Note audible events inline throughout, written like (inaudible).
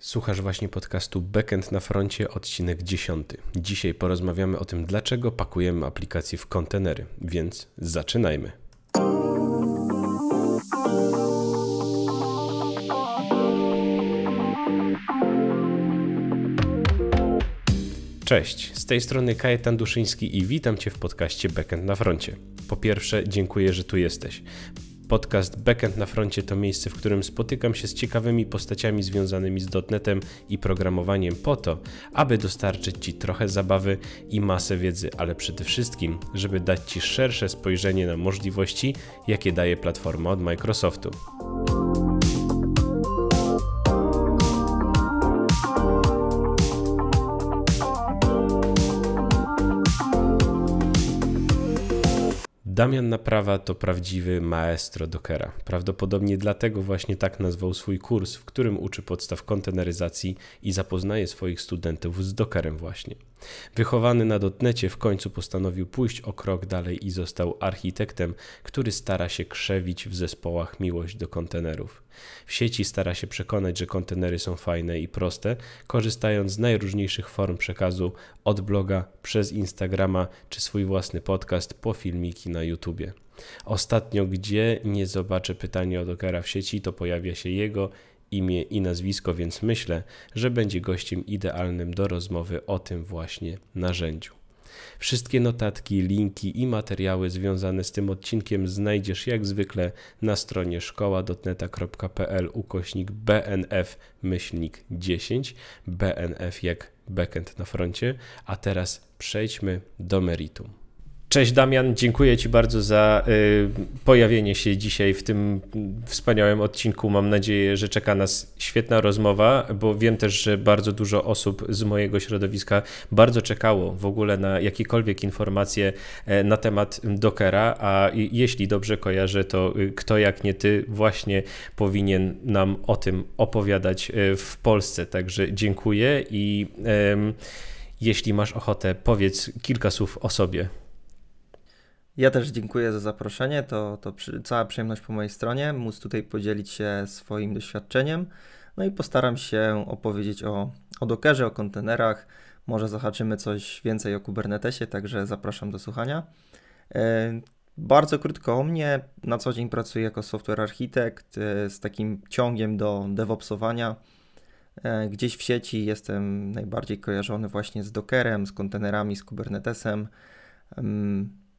Słuchasz właśnie podcastu Backend na froncie, odcinek 10. Dzisiaj porozmawiamy o tym, dlaczego pakujemy aplikacje w kontenery, więc zaczynajmy. Cześć, z tej strony Kajetan Duszyński i witam Cię w podcaście Backend na froncie. Po pierwsze, dziękuję, że tu jesteś. Podcast Backend na froncie to miejsce, w którym spotykam się z ciekawymi postaciami związanymi z dotnetem i programowaniem po to, aby dostarczyć Ci trochę zabawy i masę wiedzy, ale przede wszystkim, żeby dać Ci szersze spojrzenie na możliwości, jakie daje platforma od Microsoftu. Damian Naprawa to prawdziwy maestro Dockera. Prawdopodobnie dlatego właśnie tak nazwał swój kurs, w którym uczy podstaw konteneryzacji i zapoznaje swoich studentów z Dockerem właśnie. Wychowany na dotnecie w końcu postanowił pójść o krok dalej i został architektem, który stara się krzewić w zespołach miłość do kontenerów. W sieci stara się przekonać, że kontenery są fajne i proste, korzystając z najróżniejszych form przekazu od bloga przez Instagrama czy swój własny podcast po filmiki na YouTubie. Ostatnio, gdzie nie zobaczę pytania o Dokera w sieci, to pojawia się jego imię i nazwisko, więc myślę, że będzie gościem idealnym do rozmowy o tym właśnie narzędziu. Wszystkie notatki, linki i materiały związane z tym odcinkiem znajdziesz jak zwykle na stronie szkoła.neta.pl ukośnik bnf myślnik 10 bnf jak backend na froncie, a teraz przejdźmy do meritum. Cześć Damian, dziękuję Ci bardzo za y, pojawienie się dzisiaj w tym wspaniałym odcinku. Mam nadzieję, że czeka nas świetna rozmowa, bo wiem też, że bardzo dużo osób z mojego środowiska bardzo czekało w ogóle na jakiekolwiek informacje e, na temat Dockera, a jeśli dobrze kojarzę, to y, kto jak nie Ty właśnie powinien nam o tym opowiadać e, w Polsce. Także dziękuję i jeśli masz ochotę, powiedz kilka słów o sobie. Ja też dziękuję za zaproszenie. To, to przy, cała przyjemność po mojej stronie, móc tutaj podzielić się swoim doświadczeniem. No i postaram się opowiedzieć o, o Dockerze, o kontenerach. Może zahaczymy coś więcej o Kubernetesie, także zapraszam do słuchania. E, bardzo krótko o mnie. Na co dzień pracuję jako software architekt e, z takim ciągiem do DevOpsowania. E, gdzieś w sieci jestem najbardziej kojarzony właśnie z Dockerem, z kontenerami, z Kubernetesem.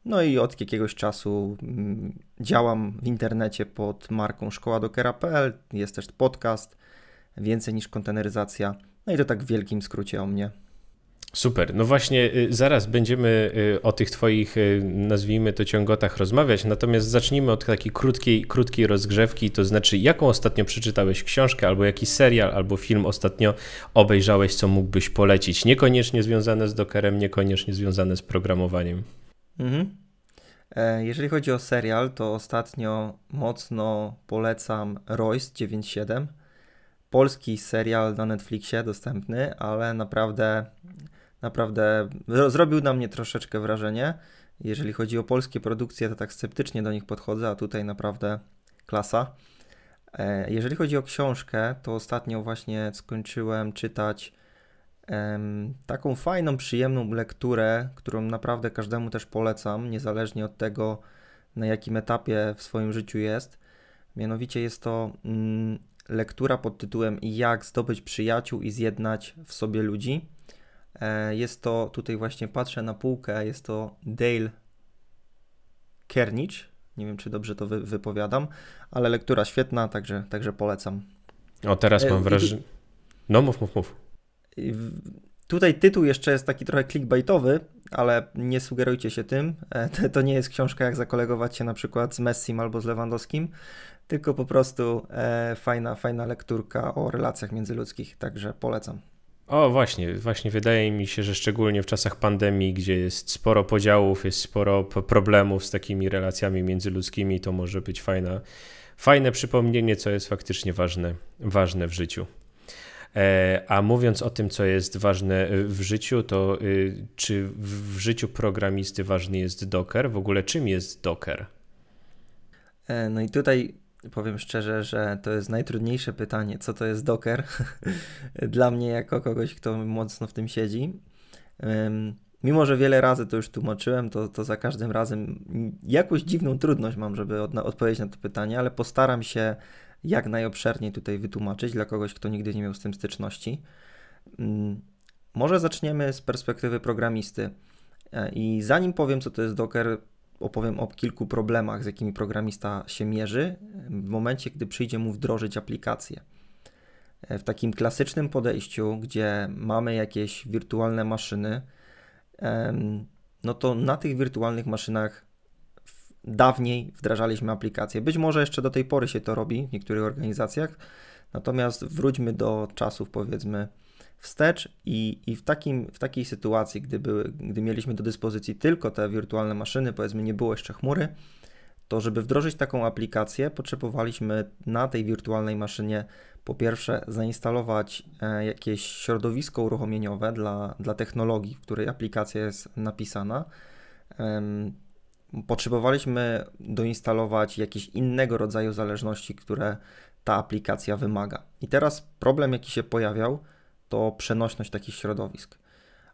No i od jakiegoś czasu mm, działam w internecie pod marką szkoła dokera.pl, jest też podcast, więcej niż konteneryzacja. No i to tak w wielkim skrócie o mnie. Super. No właśnie, y, zaraz będziemy y, o tych Twoich, y, nazwijmy to, ciągotach rozmawiać, natomiast zacznijmy od takiej krótkiej, krótkiej rozgrzewki, to znaczy, jaką ostatnio przeczytałeś książkę, albo jaki serial, albo film ostatnio obejrzałeś, co mógłbyś polecić? Niekoniecznie związane z dokerem, niekoniecznie związane z programowaniem. Mhm. E, jeżeli chodzi o serial, to ostatnio mocno polecam Royce 97. Polski serial na Netflixie dostępny, ale naprawdę, naprawdę zrobił na mnie troszeczkę wrażenie. Jeżeli chodzi o polskie produkcje, to tak sceptycznie do nich podchodzę, a tutaj naprawdę klasa. E, jeżeli chodzi o książkę, to ostatnio właśnie skończyłem czytać taką fajną, przyjemną lekturę, którą naprawdę każdemu też polecam, niezależnie od tego, na jakim etapie w swoim życiu jest. Mianowicie jest to mm, lektura pod tytułem Jak zdobyć przyjaciół i zjednać w sobie ludzi. E, jest to, tutaj właśnie patrzę na półkę, jest to Dale Kernicz. Nie wiem, czy dobrze to wy wypowiadam, ale lektura świetna, także, także polecam. O, teraz e, mam wrażenie. No, mów, mów, mów. Tutaj tytuł jeszcze jest taki trochę clickbaitowy, ale nie sugerujcie się tym. E, to nie jest książka, jak zakolegować się na przykład z Messim albo z Lewandowskim, tylko po prostu e, fajna, fajna lekturka o relacjach międzyludzkich, także polecam. O, właśnie, właśnie wydaje mi się, że szczególnie w czasach pandemii, gdzie jest sporo podziałów, jest sporo problemów z takimi relacjami międzyludzkimi, to może być fajna, fajne przypomnienie, co jest faktycznie ważne, ważne w życiu. E, a mówiąc o tym, co jest ważne e, w życiu, to y, czy w życiu programisty ważny jest Docker? W ogóle czym jest Docker? E, no i tutaj powiem szczerze, że to jest najtrudniejsze pytanie, co to jest Docker (laughs) dla mnie jako kogoś, kto mocno w tym siedzi. Mimo, że wiele razy to już tłumaczyłem, to, to za każdym razem jakąś dziwną trudność mam, żeby od, odpowiedzieć na to pytanie, ale postaram się jak najobszerniej tutaj wytłumaczyć dla kogoś, kto nigdy nie miał z tym styczności. Mm, może zaczniemy z perspektywy programisty. E, I zanim powiem, co to jest Docker, opowiem o kilku problemach, z jakimi programista się mierzy e, w momencie, gdy przyjdzie mu wdrożyć aplikację. E, w takim klasycznym podejściu, gdzie mamy jakieś wirtualne maszyny, no to na tych wirtualnych maszynach dawniej wdrażaliśmy aplikacje. Być może jeszcze do tej pory się to robi w niektórych organizacjach, natomiast wróćmy do czasów powiedzmy wstecz i, i w, takim, w takiej sytuacji, gdy, były, gdy mieliśmy do dyspozycji tylko te wirtualne maszyny, powiedzmy nie było jeszcze chmury, to żeby wdrożyć taką aplikację, potrzebowaliśmy na tej wirtualnej maszynie po pierwsze zainstalować e, jakieś środowisko uruchomieniowe dla, dla technologii, w której aplikacja jest napisana potrzebowaliśmy doinstalować jakieś innego rodzaju zależności, które ta aplikacja wymaga. I teraz problem, jaki się pojawiał, to przenośność takich środowisk.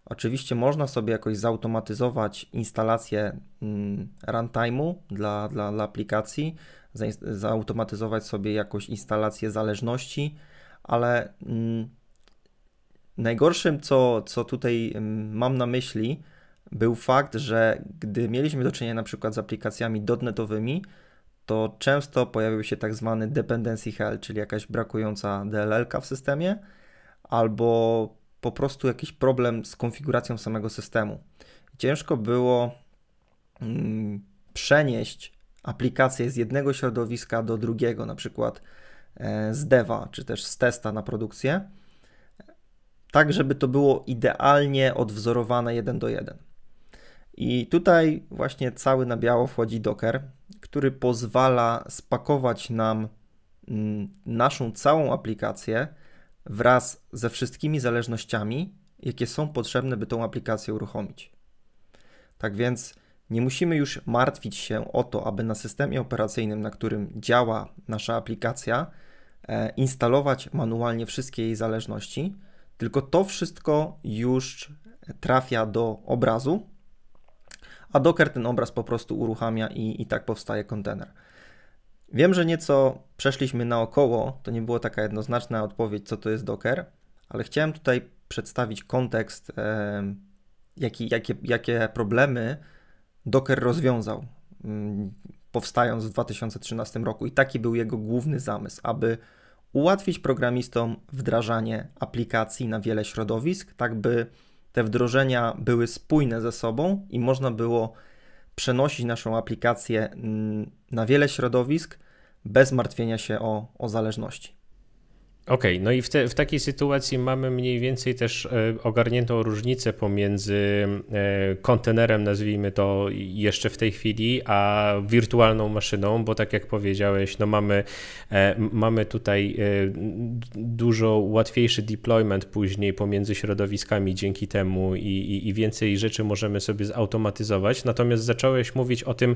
Oczywiście można sobie jakoś zautomatyzować instalację mm, runtime'u dla, dla, dla aplikacji, zautomatyzować sobie jakoś instalację zależności, ale mm, najgorszym, co, co tutaj mm, mam na myśli, był fakt, że gdy mieliśmy do czynienia na przykład z aplikacjami dotnetowymi, to często pojawił się tak zwany dependency hell, czyli jakaś brakująca DLL w systemie, albo po prostu jakiś problem z konfiguracją samego systemu. Ciężko było mm, przenieść aplikację z jednego środowiska do drugiego, na przykład e, z deva, czy też z testa na produkcję, tak żeby to było idealnie odwzorowane jeden do jeden. I tutaj właśnie cały na biało wchodzi Docker, który pozwala spakować nam mm, naszą całą aplikację wraz ze wszystkimi zależnościami, jakie są potrzebne, by tą aplikację uruchomić. Tak więc nie musimy już martwić się o to, aby na systemie operacyjnym, na którym działa nasza aplikacja, e, instalować manualnie wszystkie jej zależności, tylko to wszystko już trafia do obrazu a Docker ten obraz po prostu uruchamia i, i tak powstaje kontener. Wiem, że nieco przeszliśmy naokoło, to nie była taka jednoznaczna odpowiedź, co to jest Docker, ale chciałem tutaj przedstawić kontekst, e, jaki, jakie, jakie problemy Docker rozwiązał, m, mm, powstając w 2013 roku. I taki był jego główny zamysł, aby ułatwić programistom wdrażanie aplikacji na wiele środowisk, tak by te wdrożenia były spójne ze sobą i można było przenosić naszą aplikację mm, na wiele środowisk bez martwienia się o, o zależności. Okej, okay, no i w, te, w, takiej sytuacji mamy mniej więcej też e, ogarniętą różnicę pomiędzy e, kontenerem, nazwijmy to jeszcze w tej chwili, a wirtualną maszyną, bo tak jak powiedziałeś, no mamy, e, mamy tutaj dużo łatwiejszy deployment później pomiędzy środowiskami dzięki temu i, i, i więcej rzeczy możemy sobie zautomatyzować. Natomiast zacząłeś mówić o tym,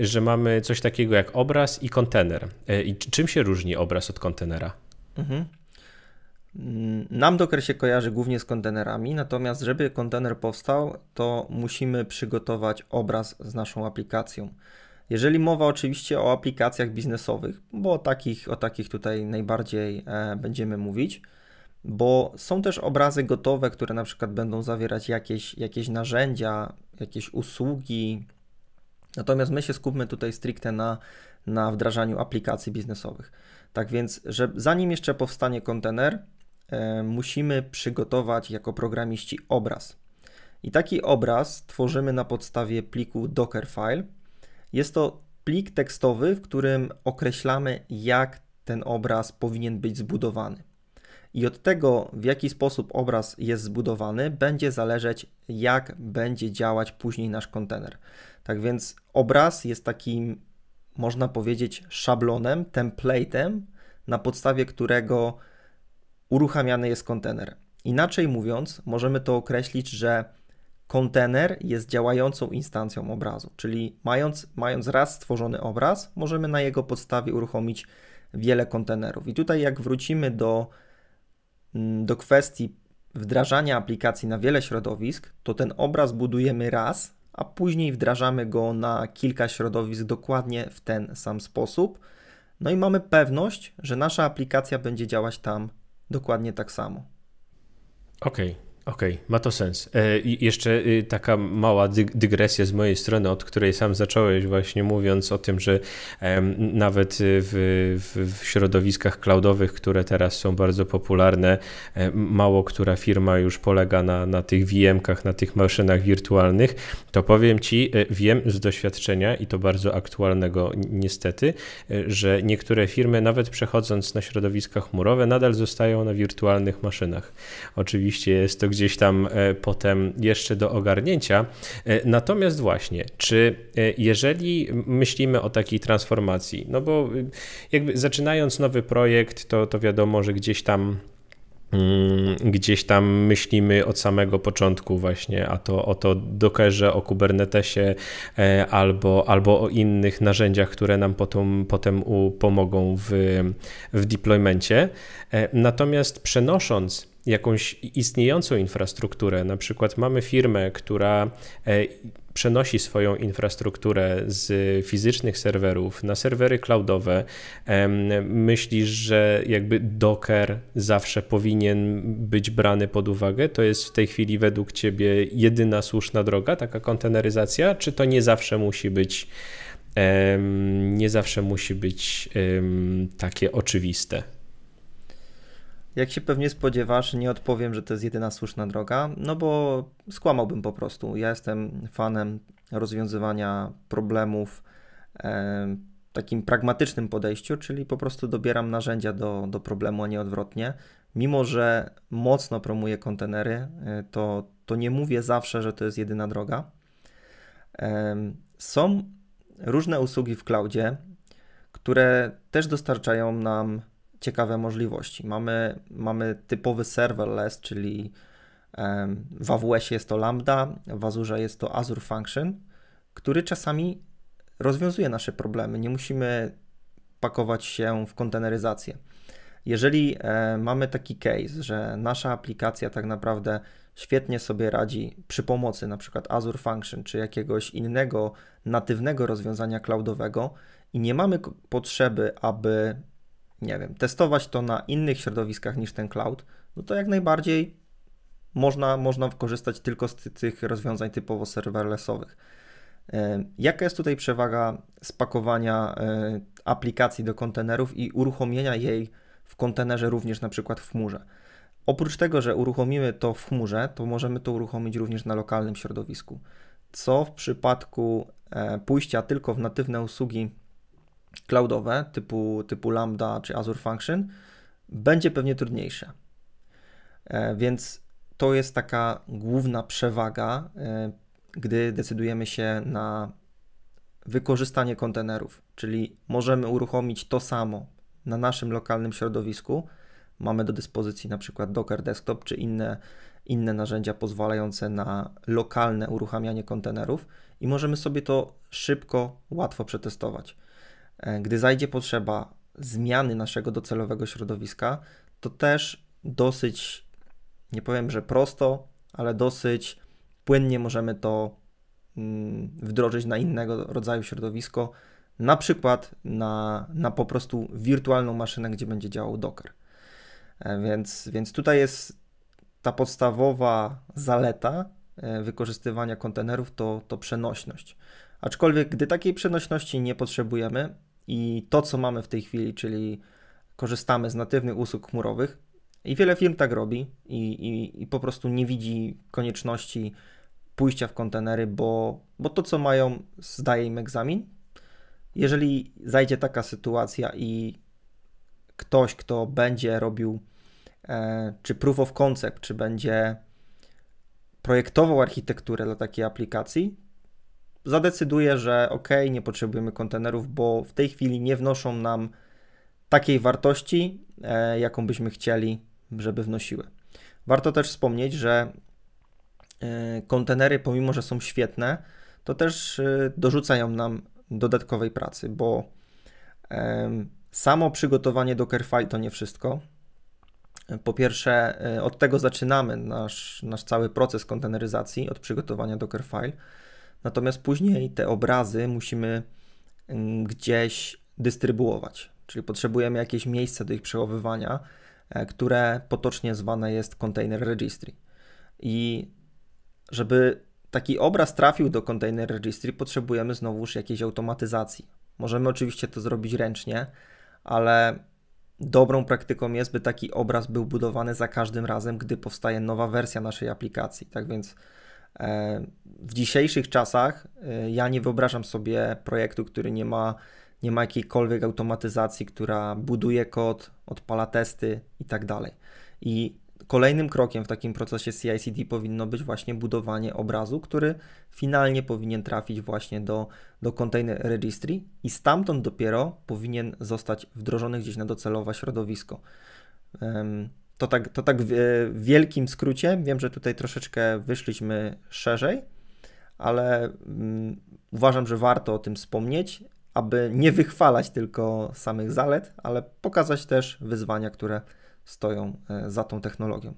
że mamy coś takiego jak obraz i kontener. I czym się różni obraz od kontenera? Mhm. Mm, nam Docker się kojarzy głównie z kontenerami, natomiast żeby kontener powstał, to musimy przygotować obraz z naszą aplikacją. Jeżeli mowa oczywiście o aplikacjach biznesowych, bo o takich, o takich tutaj najbardziej e, będziemy mówić, bo są też obrazy gotowe, które na przykład będą zawierać jakieś, jakieś narzędzia, jakieś usługi. Natomiast my się skupmy tutaj stricte na, na wdrażaniu aplikacji biznesowych. Tak więc, że zanim jeszcze powstanie kontener, e, musimy przygotować jako programiści obraz. I taki obraz tworzymy na podstawie pliku Dockerfile. Jest to plik tekstowy, w którym określamy, jak ten obraz powinien być zbudowany. I od tego, w jaki sposób obraz jest zbudowany, będzie zależeć, jak będzie działać później nasz kontener. Tak więc obraz jest takim można powiedzieć, szablonem, template'em, na podstawie którego uruchamiany jest kontener. Inaczej mówiąc, możemy to określić, że kontener jest działającą instancją obrazu, czyli mając, mając raz stworzony obraz, możemy na jego podstawie uruchomić wiele kontenerów. I tutaj, jak wrócimy do, mm, do kwestii wdrażania aplikacji na wiele środowisk, to ten obraz budujemy raz a później wdrażamy go na kilka środowisk dokładnie w ten sam sposób. No i mamy pewność, że nasza aplikacja będzie działać tam dokładnie tak samo. Okej, okay. Okej, okay, ma to sens. E, jeszcze y, taka mała dyg dygresja z mojej strony, od której sam zacząłeś właśnie mówiąc o tym, że e, nawet w, w, w, środowiskach cloudowych, które teraz są bardzo popularne, e, mało która firma już polega na, na tych VM-kach, na tych maszynach wirtualnych, to powiem Ci, e, wiem z doświadczenia i to bardzo aktualnego niestety, e, że niektóre firmy nawet przechodząc na środowiska chmurowe nadal zostają na wirtualnych maszynach. Oczywiście jest to gdzieś tam e, potem jeszcze do ogarnięcia. E, natomiast właśnie, czy e, jeżeli myślimy o takiej transformacji, no bo jakby zaczynając nowy projekt, to, to wiadomo, że gdzieś tam mm, gdzieś tam myślimy od samego początku właśnie, a to o to Dockerze, o Kubernetesie albo, albo o innych narzędziach, które nam potem, potem pomogą w, w deploymencie. Natomiast przenosząc jakąś istniejącą infrastrukturę. Na przykład mamy firmę, która e, przenosi swoją infrastrukturę z fizycznych serwerów na serwery cloudowe. Myślisz, że jakby Docker zawsze powinien być brany pod uwagę? To jest w tej chwili według ciebie jedyna słuszna droga, taka konteneryzacja, czy to nie zawsze musi być nie zawsze musi być takie oczywiste? Jak się pewnie spodziewasz, nie odpowiem, że to jest jedyna słuszna droga, no bo skłamałbym po prostu. Ja jestem fanem rozwiązywania problemów e, takim pragmatycznym podejściu, czyli po prostu dobieram narzędzia do, do problemu, a nie odwrotnie. Mimo, że mocno promuję kontenery, e, to, to nie mówię zawsze, że to jest jedyna droga. E, są różne usługi w cloudzie, które też dostarczają nam ciekawe możliwości. Mamy, mamy typowy serverless, czyli w AWS jest to Lambda, w Azure jest to Azure Function, który czasami rozwiązuje nasze problemy. Nie musimy pakować się w konteneryzację. Jeżeli e, mamy taki case, że nasza aplikacja tak naprawdę świetnie sobie radzi przy pomocy np Azure Function czy jakiegoś innego natywnego rozwiązania cloudowego i nie mamy potrzeby, aby nie wiem, testować to na innych środowiskach niż ten cloud, no to jak najbardziej można, można korzystać tylko z tych rozwiązań typowo serverlessowych. E, jaka jest tutaj przewaga spakowania e, aplikacji do kontenerów i uruchomienia jej w kontenerze również na przykład w chmurze? Oprócz tego, że uruchomimy to w chmurze, to możemy to uruchomić również na lokalnym środowisku. Co w przypadku e, pójścia tylko w natywne usługi cloudowe typu, typu Lambda czy Azure Function będzie pewnie trudniejsze. E, więc to jest taka główna przewaga, e, gdy decydujemy się na wykorzystanie kontenerów, czyli możemy uruchomić to samo na naszym lokalnym środowisku. Mamy do dyspozycji na przykład Docker Desktop czy inne, inne narzędzia pozwalające na lokalne uruchamianie kontenerów i możemy sobie to szybko, łatwo przetestować. E, gdy zajdzie potrzeba zmiany naszego docelowego środowiska, to też dosyć, nie powiem, że prosto, ale dosyć płynnie możemy to mm, wdrożyć na innego rodzaju środowisko, na przykład na, na po prostu wirtualną maszynę, gdzie będzie działał Docker. E, więc, więc tutaj jest ta podstawowa zaleta e, wykorzystywania kontenerów to, to przenośność. Aczkolwiek, gdy takiej przenośności nie potrzebujemy, i to, co mamy w tej chwili, czyli korzystamy z natywnych usług chmurowych, i wiele firm tak robi i, i, i po prostu nie widzi konieczności pójścia w kontenery, bo, bo to, co mają, zdaje im egzamin. Jeżeli zajdzie taka sytuacja i ktoś, kto będzie robił e, czy proof of concept, czy będzie projektował architekturę dla takiej aplikacji, zadecyduje, że ok, nie potrzebujemy kontenerów, bo w tej chwili nie wnoszą nam takiej wartości, e, jaką byśmy chcieli, żeby wnosiły. Warto też wspomnieć, że e, kontenery, pomimo że są świetne, to też e, dorzucają nam dodatkowej pracy, bo e, samo przygotowanie do file to nie wszystko. Po pierwsze, e, od tego zaczynamy nasz, nasz cały proces konteneryzacji, od przygotowania Dockerfile. Natomiast później te obrazy musimy mm, gdzieś dystrybuować, czyli potrzebujemy jakieś miejsce do ich przechowywania, e, które potocznie zwane jest container registry. I żeby taki obraz trafił do container registry, potrzebujemy znowuż jakiejś automatyzacji. Możemy oczywiście to zrobić ręcznie, ale dobrą praktyką jest, by taki obraz był budowany za każdym razem, gdy powstaje nowa wersja naszej aplikacji. Tak więc E, w dzisiejszych czasach e, ja nie wyobrażam sobie projektu, który nie ma, nie ma jakiejkolwiek automatyzacji, która buduje kod, odpala testy i tak dalej. I kolejnym krokiem w takim procesie CI/CD powinno być właśnie budowanie obrazu, który finalnie powinien trafić właśnie do, do container registry i stamtąd dopiero powinien zostać wdrożony gdzieś na docelowe środowisko. To tak, to tak e, w wielkim skrócie. Wiem, że tutaj troszeczkę wyszliśmy szerzej, ale mm, uważam, że warto o tym wspomnieć, aby nie wychwalać tylko samych zalet, ale pokazać też wyzwania, które stoją e, za tą technologią.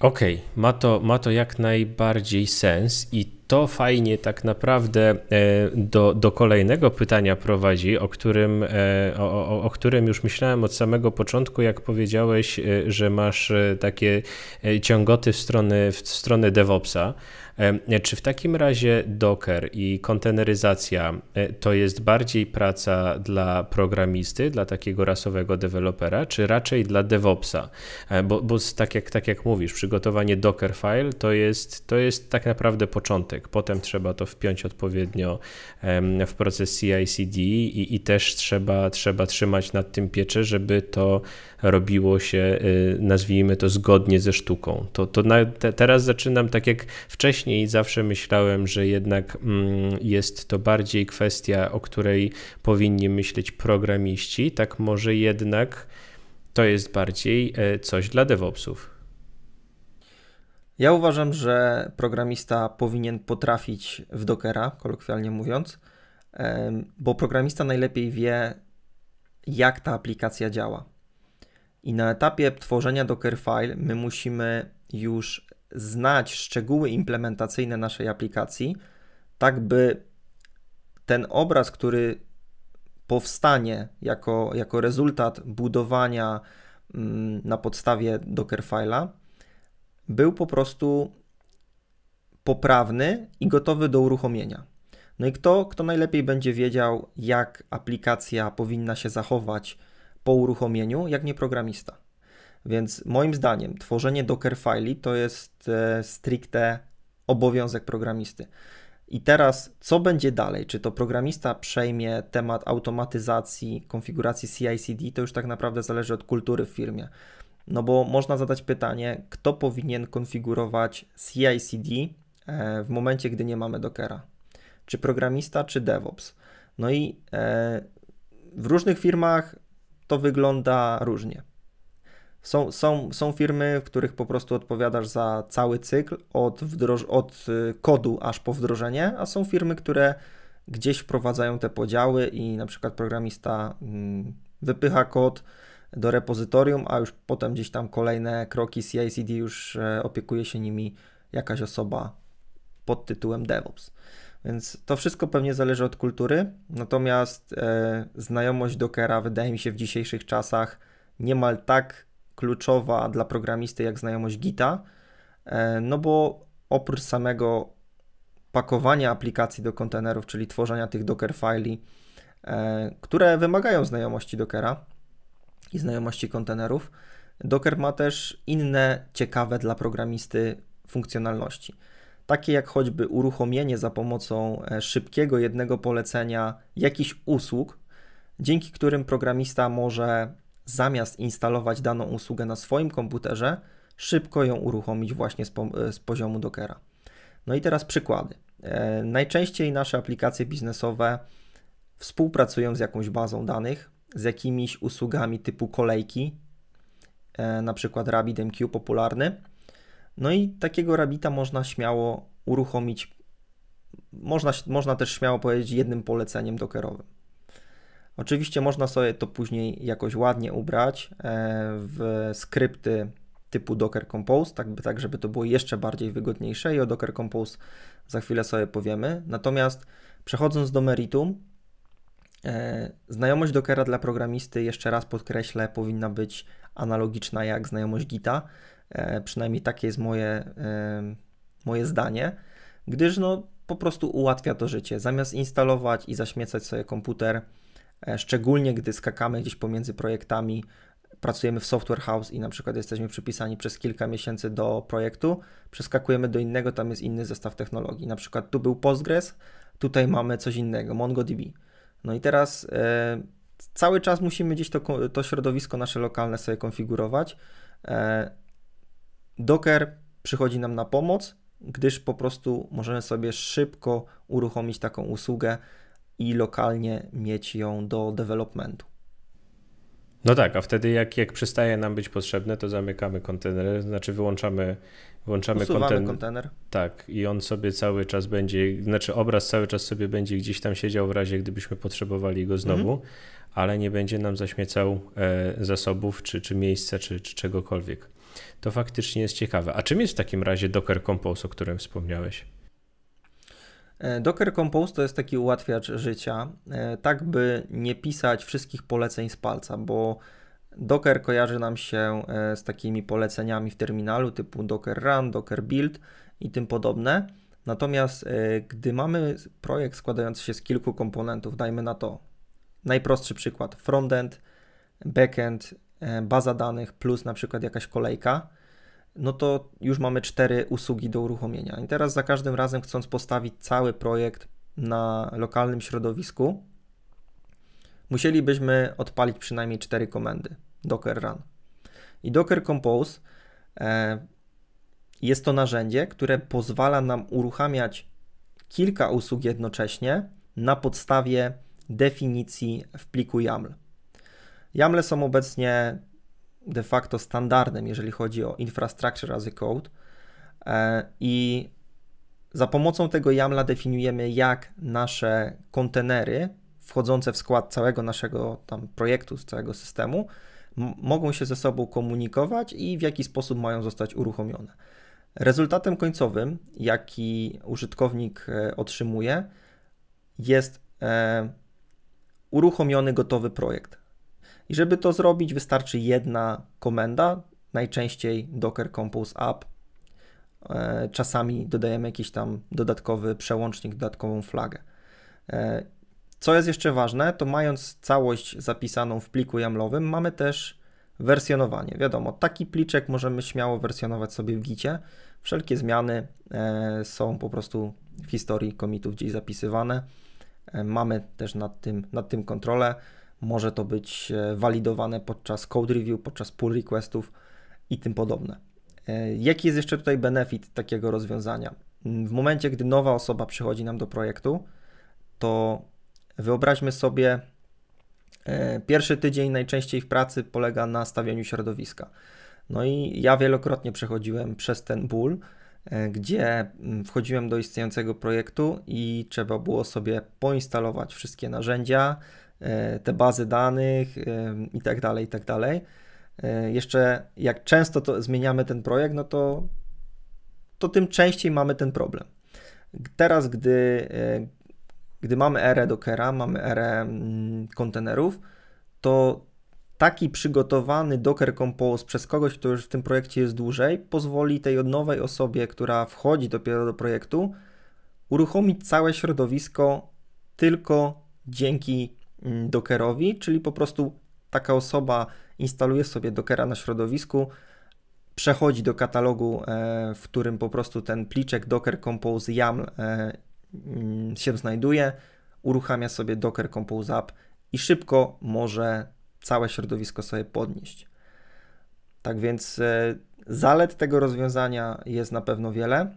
Okej, okay. ma, to, ma to jak najbardziej sens i to fajnie tak naprawdę e, do, do kolejnego pytania prowadzi, o którym, e, o, o, o którym już myślałem od samego początku, jak powiedziałeś, e, że masz takie ciągoty w stronę, w stronę DevOpsa. Czy w takim razie Docker i konteneryzacja to jest bardziej praca dla programisty, dla takiego rasowego dewelopera, czy raczej dla DevOpsa? Bo, bo tak, jak, tak jak mówisz, przygotowanie Docker file to jest, to jest tak naprawdę początek. Potem trzeba to wpiąć odpowiednio w proces CI/CD i, i też trzeba, trzeba trzymać nad tym pieczę, żeby to robiło się, y, nazwijmy to, zgodnie ze sztuką. To, to na, te, teraz zaczynam tak jak wcześniej zawsze myślałem, że jednak mm, jest to bardziej kwestia, o której powinni myśleć programiści, tak może jednak to jest bardziej e, coś dla DevOpsów. Ja uważam, że programista powinien potrafić w Dockera, kolokwialnie mówiąc, bo programista najlepiej wie, jak ta aplikacja działa. I na etapie tworzenia Dockerfile my musimy już znać szczegóły implementacyjne naszej aplikacji, tak by ten obraz, który powstanie jako, jako rezultat budowania mm, na podstawie Dockerfile'a, był po prostu poprawny i gotowy do uruchomienia. No i kto, kto najlepiej będzie wiedział, jak aplikacja powinna się zachować po uruchomieniu, jak nie programista. Więc moim zdaniem tworzenie Dockerfile to jest e, stricte obowiązek programisty. I teraz, co będzie dalej? Czy to programista przejmie temat automatyzacji, konfiguracji CI/CD? To już tak naprawdę zależy od kultury w firmie. No bo można zadać pytanie, kto powinien konfigurować CI/CD e, w momencie, gdy nie mamy Dockera? Czy programista, czy DevOps? No i e, w różnych firmach to wygląda różnie. Są, są, są firmy, w których po prostu odpowiadasz za cały cykl od, wdroż- od y, kodu aż po wdrożenie, a są firmy, które gdzieś wprowadzają te podziały i na przykład programista mm, wypycha kod, do repozytorium, a już potem gdzieś tam kolejne kroki CI/CD już e, opiekuje się nimi jakaś osoba pod tytułem DevOps. Więc to wszystko pewnie zależy od kultury, natomiast e, znajomość Dockera wydaje mi się w dzisiejszych czasach niemal tak kluczowa dla programisty jak znajomość Gita, e, no bo oprócz samego pakowania aplikacji do kontenerów, czyli tworzenia tych Docker fili, e, które wymagają znajomości Dockera, i znajomości kontenerów, Docker ma też inne ciekawe dla programisty funkcjonalności. Takie jak choćby uruchomienie za pomocą e, szybkiego jednego polecenia jakichś usług, dzięki którym programista może zamiast instalować daną usługę na swoim komputerze, szybko ją uruchomić właśnie z, po, e, z poziomu Dockera. No i teraz przykłady. E, najczęściej nasze aplikacje biznesowe współpracują z jakąś bazą danych, z jakimiś usługami typu kolejki, e, na przykład RabbitMQ popularny. No i takiego Rabbita można śmiało uruchomić, można, można też śmiało powiedzieć jednym poleceniem dockerowym. Oczywiście można sobie to później jakoś ładnie ubrać e, w skrypty typu Docker Compose, tak, tak żeby to było jeszcze bardziej wygodniejsze i o Docker Compose za chwilę sobie powiemy. Natomiast przechodząc do meritum, E, znajomość Dockera dla programisty, jeszcze raz podkreślę, powinna być analogiczna jak znajomość Gita. E, przynajmniej takie jest moje, e, moje zdanie, gdyż no, po prostu ułatwia to życie. Zamiast instalować i zaśmiecać sobie komputer, szczególnie gdy skakamy gdzieś pomiędzy projektami, pracujemy w software house i na przykład jesteśmy przypisani przez kilka miesięcy do projektu, przeskakujemy do innego, tam jest inny zestaw technologii. Na przykład tu był Postgres, tutaj mamy coś innego, MongoDB. No i teraz e, cały czas musimy gdzieś to, to środowisko nasze lokalne sobie konfigurować. E, Docker przychodzi nam na pomoc, gdyż po prostu możemy sobie szybko uruchomić taką usługę i lokalnie mieć ją do developmentu. No tak, a wtedy jak, jak przestaje nam być potrzebne, to zamykamy kontener, znaczy wyłączamy Włączamy konten... kontener. Tak, i on sobie cały czas będzie, znaczy obraz cały czas sobie będzie gdzieś tam siedział w razie, gdybyśmy potrzebowali go znowu, mhm. ale nie będzie nam zaśmiecał e, zasobów, czy, czy miejsca, czy, czy czegokolwiek. To faktycznie jest ciekawe. A czym jest w takim razie Docker Compose, o którym wspomniałeś? E, Docker Compose to jest taki ułatwiacz życia, e, tak by nie pisać wszystkich poleceń z palca, bo Docker kojarzy nam się e, z takimi poleceniami w terminalu typu Docker Run, Docker Build i tym podobne. Natomiast e, gdy mamy projekt składający się z kilku komponentów, dajmy na to najprostszy przykład frontend, backend, e, baza danych plus na przykład jakaś kolejka, no to już mamy cztery usługi do uruchomienia. I teraz za każdym razem chcąc postawić cały projekt na lokalnym środowisku, musielibyśmy odpalić przynajmniej cztery komendy docker run. I docker compose e, jest to narzędzie, które pozwala nam uruchamiać kilka usług jednocześnie na podstawie definicji w pliku YAML. YAML są obecnie de facto standardem, jeżeli chodzi o infrastructure as a code e, i za pomocą tego YAMLa definiujemy, jak nasze kontenery wchodzące w skład całego naszego tam projektu, z całego systemu, mogą się ze sobą komunikować i w jaki sposób mają zostać uruchomione. Rezultatem końcowym, jaki użytkownik e, otrzymuje, jest e, uruchomiony gotowy projekt. I żeby to zrobić, wystarczy jedna komenda, najczęściej Docker Compose App. E, czasami dodajemy jakiś tam dodatkowy przełącznik, dodatkową flagę. Co jest jeszcze ważne, to mając całość zapisaną w pliku jamlowym, mamy też wersjonowanie. Wiadomo, taki pliczek możemy śmiało wersjonować sobie w gicie. Wszelkie zmiany e, są po prostu w historii komitów gdzieś zapisywane. E, mamy też nad tym, nad tym kontrolę. Może to być e, walidowane podczas code review, podczas pull requestów i tym podobne. E, jaki jest jeszcze tutaj benefit takiego rozwiązania? W momencie, gdy nowa osoba przychodzi nam do projektu, to Wyobraźmy sobie, e, pierwszy tydzień najczęściej w pracy polega na stawianiu środowiska. No i ja wielokrotnie przechodziłem przez ten ból, e, gdzie mm, wchodziłem do istniejącego projektu i trzeba było sobie poinstalować wszystkie narzędzia, e, te bazy danych itd., itd. Tak tak jeszcze jak często to zmieniamy ten projekt, no to, to tym częściej mamy ten problem. Teraz, gdy gdy mamy erę Dockera, mamy erę mm, kontenerów, to taki przygotowany Docker Compose przez kogoś, kto już w tym projekcie jest dłużej, pozwoli tej nowej osobie, która wchodzi dopiero do projektu, uruchomić całe środowisko tylko dzięki mm, Dockerowi, czyli po prostu taka osoba instaluje sobie Dockera na środowisku, przechodzi do katalogu, e, w którym po prostu ten pliczek Docker Compose YAML e, Mm, się znajduje, uruchamia sobie Docker Compose App i szybko może całe środowisko sobie podnieść. Tak więc e, zalet tego rozwiązania jest na pewno wiele.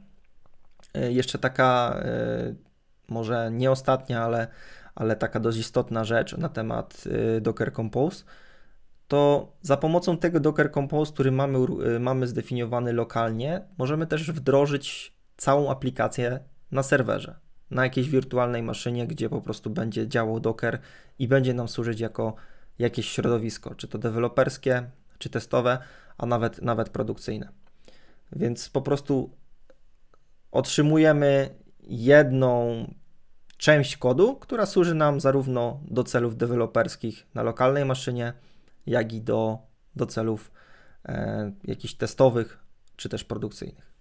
E, jeszcze taka, e, może nie ostatnia, ale, ale taka dość istotna rzecz na temat Docker Compose, to za pomocą tego Docker Compose, który mamy, mamy zdefiniowany lokalnie, możemy też wdrożyć całą aplikację na serwerze na jakiejś wirtualnej maszynie, gdzie po prostu będzie działał Docker i będzie nam służyć jako jakieś środowisko, czy to deweloperskie, czy testowe, a nawet, nawet produkcyjne. Więc po prostu otrzymujemy jedną część kodu, która służy nam zarówno do celów deweloperskich na lokalnej maszynie, jak i do, do celów e, jakichś testowych czy też produkcyjnych.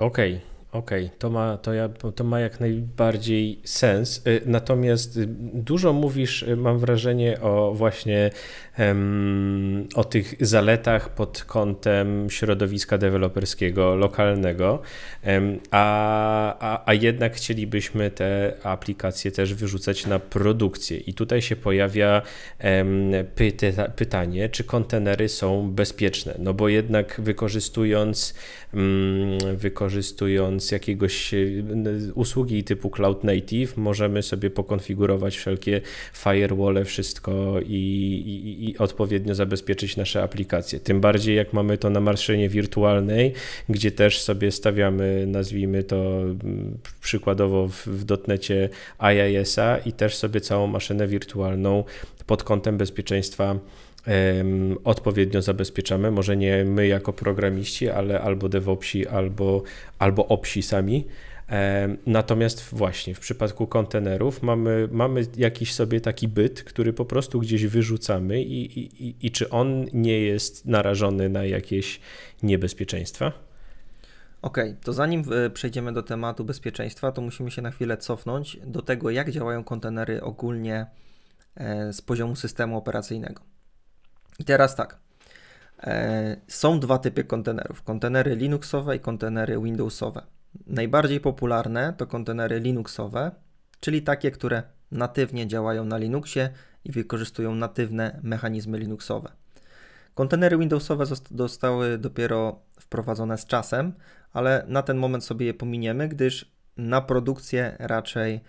Okej, okay. Okej, okay, to, ma, to, ja, to ma jak najbardziej sens. Y, natomiast y, dużo mówisz, y, mam wrażenie, o właśnie um, o tych zaletach pod kątem środowiska deweloperskiego, lokalnego, um, a, a, a jednak chcielibyśmy te aplikacje też wyrzucać na produkcję. I tutaj się pojawia um, pyta, pytanie, czy kontenery są bezpieczne? No bo jednak wykorzystując, mm, wykorzystując z jakiegoś e, usługi typu Cloud Native, możemy sobie pokonfigurować wszelkie firewall, wszystko i, i, i odpowiednio zabezpieczyć nasze aplikacje. Tym bardziej jak mamy to na maszynie wirtualnej, gdzie też sobie stawiamy, nazwijmy to mm, przykładowo w, w dotnecie IIS-a i też sobie całą maszynę wirtualną pod kątem bezpieczeństwa odpowiednio zabezpieczamy. Może nie my jako programiści, ale albo DevOpsi, albo, albo OPSi sami. Natomiast właśnie w przypadku kontenerów mamy, mamy jakiś sobie taki byt, który po prostu gdzieś wyrzucamy i, i, i czy on nie jest narażony na jakieś niebezpieczeństwa? Okej, okay, to zanim e, przejdziemy do tematu bezpieczeństwa, to musimy się na chwilę cofnąć do tego, jak działają kontenery ogólnie e, z poziomu systemu operacyjnego. I teraz tak. E, są dwa typy kontenerów: kontenery Linuxowe i kontenery Windowsowe. Najbardziej popularne to kontenery Linuxowe, czyli takie, które natywnie działają na Linuxie i wykorzystują natywne mechanizmy Linuxowe. Kontenery Windowsowe zostały dopiero wprowadzone z czasem, ale na ten moment sobie je pominiemy, gdyż na produkcję raczej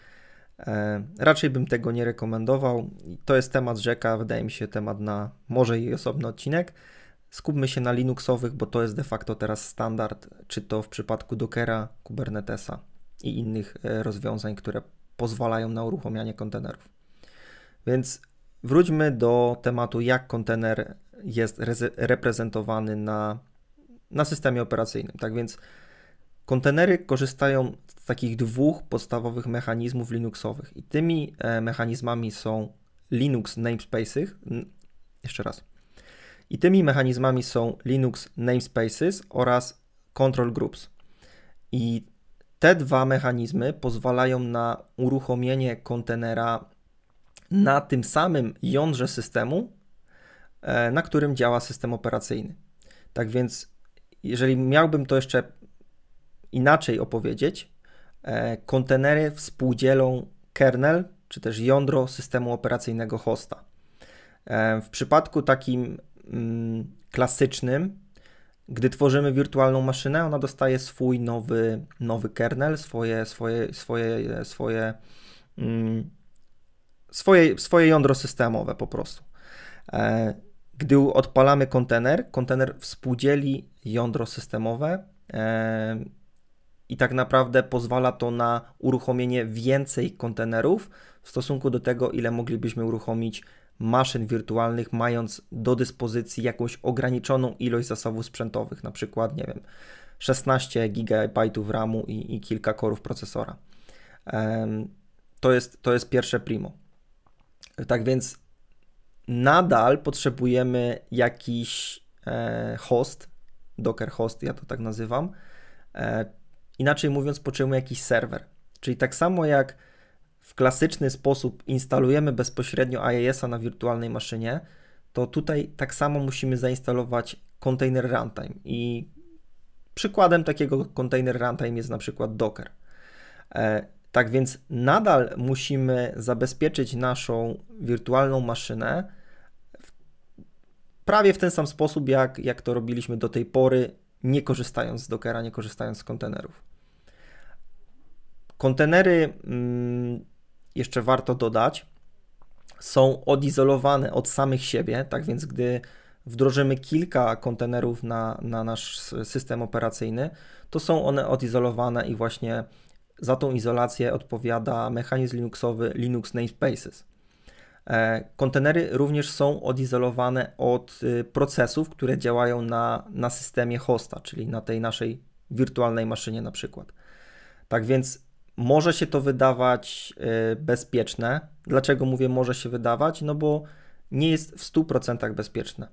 E, raczej bym tego nie rekomendował. To jest temat rzeka, wydaje mi się temat na może i osobny odcinek. Skupmy się na Linuxowych, bo to jest de facto teraz standard, czy to w przypadku Dockera, Kubernetesa i innych e, rozwiązań, które pozwalają na uruchomianie kontenerów. Więc wróćmy do tematu, jak kontener jest reprezentowany na, na systemie operacyjnym. Tak więc kontenery korzystają takich dwóch podstawowych mechanizmów Linuxowych. I tymi e, mechanizmami są Linux Namespaces. Jeszcze raz. I tymi mechanizmami są Linux Namespaces oraz Control Groups. I te dwa mechanizmy pozwalają na uruchomienie kontenera na tym samym jądrze systemu, e, na którym działa system operacyjny. Tak więc, jeżeli miałbym to jeszcze inaczej opowiedzieć, E, kontenery współdzielą kernel czy też jądro systemu operacyjnego hosta. E, w przypadku takim mm, klasycznym, gdy tworzymy wirtualną maszynę, ona dostaje swój nowy, nowy kernel, swoje, swoje, swoje, swoje, mm, swoje, swoje jądro systemowe po prostu. E, gdy odpalamy kontener, kontener współdzieli jądro systemowe i tak naprawdę pozwala to na uruchomienie więcej kontenerów w stosunku do tego, ile moglibyśmy uruchomić maszyn wirtualnych, mając do dyspozycji jakąś ograniczoną ilość zasobów sprzętowych, na przykład, nie wiem, 16 GB RAMu i, i kilka korów procesora. To jest, to jest pierwsze primo. Tak więc nadal potrzebujemy jakiś e, host, Docker host, ja to tak nazywam, e, Inaczej mówiąc, potrzebujemy jakiś serwer. Czyli tak samo jak w klasyczny sposób instalujemy bezpośrednio IIS-a na wirtualnej maszynie, to tutaj tak samo musimy zainstalować container runtime i przykładem takiego container runtime jest na przykład Docker. E, tak więc nadal musimy zabezpieczyć naszą wirtualną maszynę w, prawie w ten sam sposób, jak, jak to robiliśmy do tej pory, nie korzystając z Dockera, nie korzystając z kontenerów. Kontenery, mm, jeszcze warto dodać, są odizolowane od samych siebie, tak więc gdy wdrożymy kilka kontenerów na, na nasz system operacyjny, to są one odizolowane i właśnie za tą izolację odpowiada mechanizm Linuxowy Linux Namespaces. E, kontenery również są odizolowane od y, procesów, które działają na, na systemie hosta, czyli na tej naszej wirtualnej maszynie na przykład. Tak więc może się to wydawać y, bezpieczne. Dlaczego mówię może się wydawać? No bo nie jest w 100% bezpieczne.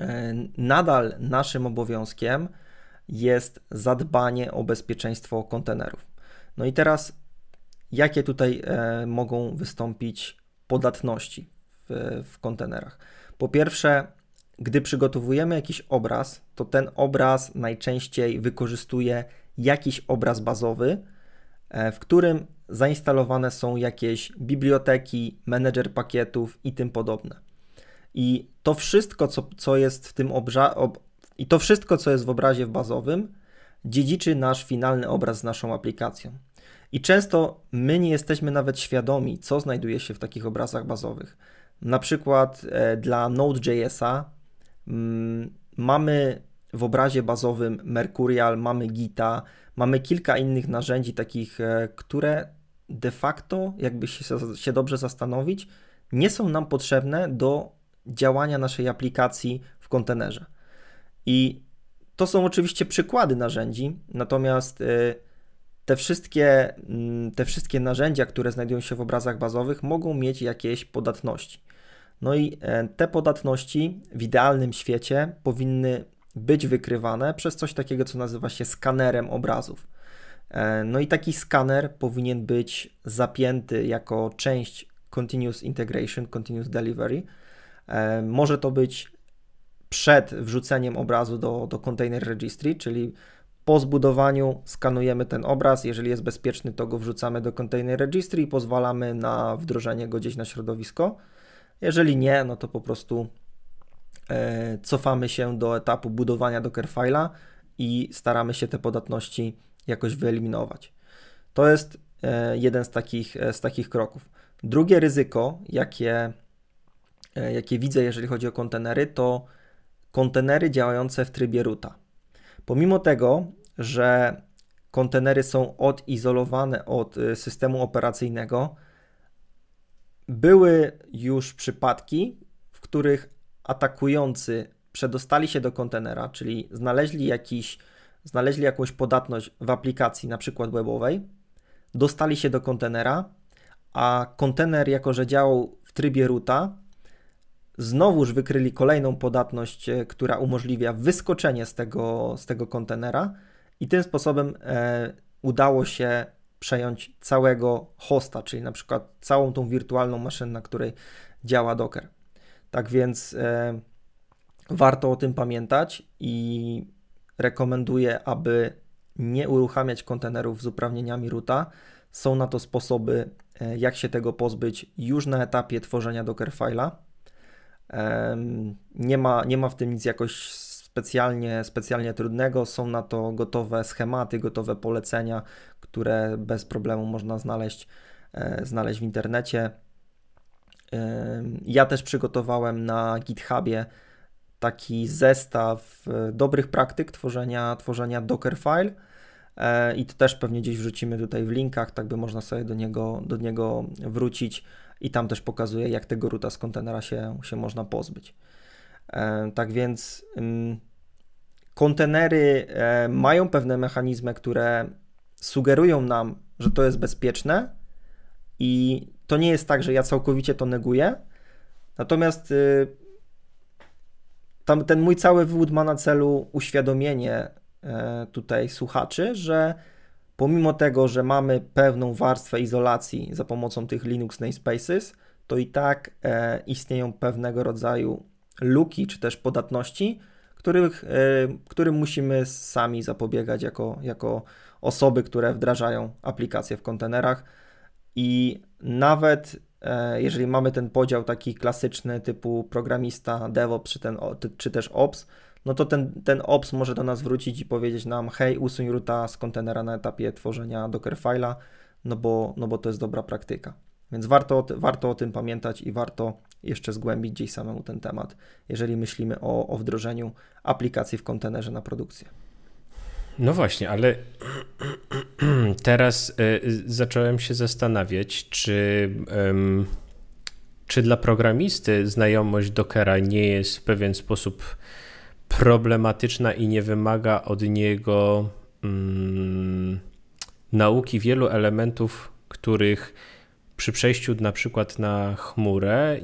Y, nadal naszym obowiązkiem jest zadbanie o bezpieczeństwo kontenerów. No i teraz, jakie tutaj y, mogą wystąpić podatności w, w kontenerach? Po pierwsze, gdy przygotowujemy jakiś obraz, to ten obraz najczęściej wykorzystuje jakiś obraz bazowy, E, w którym zainstalowane są jakieś biblioteki, menedżer pakietów i tym podobne. I to wszystko, co, co jest w tym obra- ob- i to wszystko, co jest w obrazie bazowym, dziedziczy nasz finalny obraz z naszą aplikacją. I często my nie jesteśmy nawet świadomi, co znajduje się w takich obrazach bazowych. Na przykład e, dla Node.jsa mm, mamy w obrazie bazowym Mercurial mamy Gita, mamy kilka innych narzędzi takich, e, które de facto, jakby się, dobrze zastanowić, nie są nam potrzebne do działania naszej aplikacji w kontenerze. I to są oczywiście przykłady narzędzi, natomiast e, te wszystkie, mm, te wszystkie narzędzia, które znajdują się w obrazach bazowych, mogą mieć jakieś podatności. No i e, te podatności w idealnym świecie powinny być wykrywane przez coś takiego, co nazywa się skanerem obrazów. E, no i taki skaner powinien być zapięty jako część Continuous Integration, Continuous Delivery. E, może to być przed wrzuceniem obrazu do, do Container Registry, czyli po zbudowaniu skanujemy ten obraz, jeżeli jest bezpieczny, to go wrzucamy do Container Registry i pozwalamy na wdrożenie go gdzieś na środowisko. Jeżeli nie, no to po prostu E, cofamy się do etapu budowania Dockerfile'a i staramy się te podatności jakoś wyeliminować. To jest e, jeden z takich, e, z takich kroków. Drugie ryzyko, jakie, jakie widzę, jeżeli chodzi o kontenery, to kontenery działające w trybie ruta. Pomimo tego, że kontenery są odizolowane od systemu operacyjnego, były już przypadki, w których atakujący przedostali się do kontenera, czyli znaleźli, jakiś, znaleźli jakąś podatność w aplikacji, na przykład webowej, dostali się do kontenera, a kontener, jako że działał w trybie roota, znowuż wykryli kolejną podatność, e, która umożliwia wyskoczenie z tego, z tego kontenera, i tym sposobem e, udało się przejąć całego hosta, czyli na przykład całą tą wirtualną maszynę, na której działa Docker. Tak więc e, warto o tym pamiętać i rekomenduję, aby nie uruchamiać kontenerów z uprawnieniami roota. Są na to sposoby, e, jak się tego pozbyć już na etapie tworzenia Dockerfile'a. Nie ma, nie ma w tym nic jakoś specjalnie, specjalnie trudnego. Są na to gotowe schematy, gotowe polecenia, które bez problemu można znaleźć, e, znaleźć w internecie. Ja też przygotowałem na GitHubie taki zestaw e, dobrych praktyk tworzenia, tworzenia Dockerfile e, i to też pewnie gdzieś wrzucimy tutaj w linkach, tak by można sobie do niego, do niego wrócić i tam też pokazuję, jak tego ruta z kontenera się, się można pozbyć. E, tak więc kontenery mają pewne mechanizmy, które sugerują nam, że to jest bezpieczne i to nie jest tak, że ja całkowicie to neguję. Natomiast y, tam, ten mój cały wywód ma na celu uświadomienie y, tutaj słuchaczy, że pomimo tego, że mamy pewną warstwę izolacji za pomocą tych Linux namespaces, to i tak e, istnieją pewnego rodzaju luki czy też podatności, których, e, którym musimy sami zapobiegać jako, jako osoby, które wdrażają aplikacje w kontenerach. I nawet e, jeżeli mamy ten podział taki klasyczny typu programista, DevOps czy, ten, czy też Ops, no to ten, ten Ops może do nas wrócić i powiedzieć nam, hej, usuń ruta z kontenera na etapie tworzenia Dockerfile'a, no bo, no bo to jest dobra praktyka. Więc warto, warto o tym pamiętać i warto jeszcze zgłębić gdzieś samemu ten temat, jeżeli myślimy o, o wdrożeniu aplikacji w kontenerze na produkcję. No właśnie, ale (clears throat) teraz e, zacząłem się zastanawiać, czy, czy dla programisty znajomość Dockera nie jest w pewien sposób problematyczna i nie wymaga od niego um, nauki wielu elementów, których przy przejściu na przykład na chmurę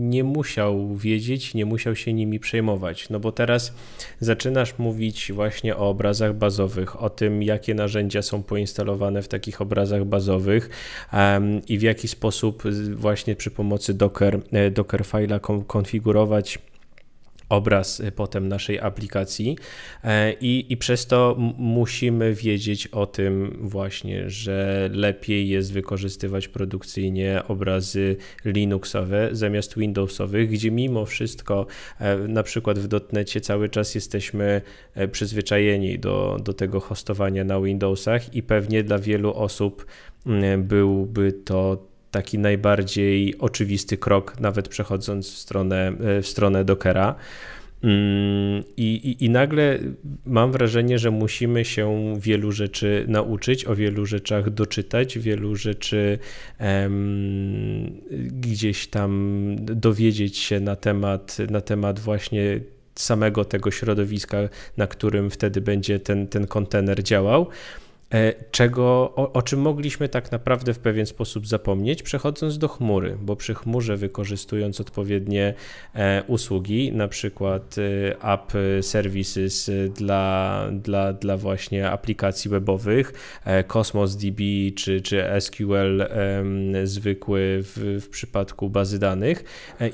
nie musiał wiedzieć, nie musiał się nimi przejmować, no bo teraz zaczynasz mówić właśnie o obrazach bazowych, o tym, jakie narzędzia są poinstalowane w takich obrazach bazowych um, i w jaki sposób właśnie przy pomocy Docker, e, Docker konfigurować obraz y, potem naszej aplikacji e, i, i przez to musimy wiedzieć o tym właśnie, że lepiej jest wykorzystywać produkcyjnie obrazy Linuxowe zamiast Windowsowych, gdzie mimo wszystko e, na przykład w dotnecie cały czas jesteśmy e, przyzwyczajeni do, do tego hostowania na Windowsach i pewnie dla wielu osób byłby to taki najbardziej oczywisty krok, nawet przechodząc w stronę, e, w stronę Dockera. Mm, I, i, I, nagle mam wrażenie, że musimy się wielu rzeczy nauczyć, o wielu rzeczach doczytać, wielu rzeczy em, gdzieś tam dowiedzieć się na temat, na temat właśnie samego tego środowiska, na którym wtedy będzie ten, ten kontener działał. E, czego, o, o, czym mogliśmy tak naprawdę w pewien sposób zapomnieć, przechodząc do chmury, bo przy chmurze wykorzystując odpowiednie e, usługi, na przykład e, app services dla, dla, dla właśnie aplikacji webowych, Cosmos DB czy, czy SQL zwykły w, w przypadku bazy danych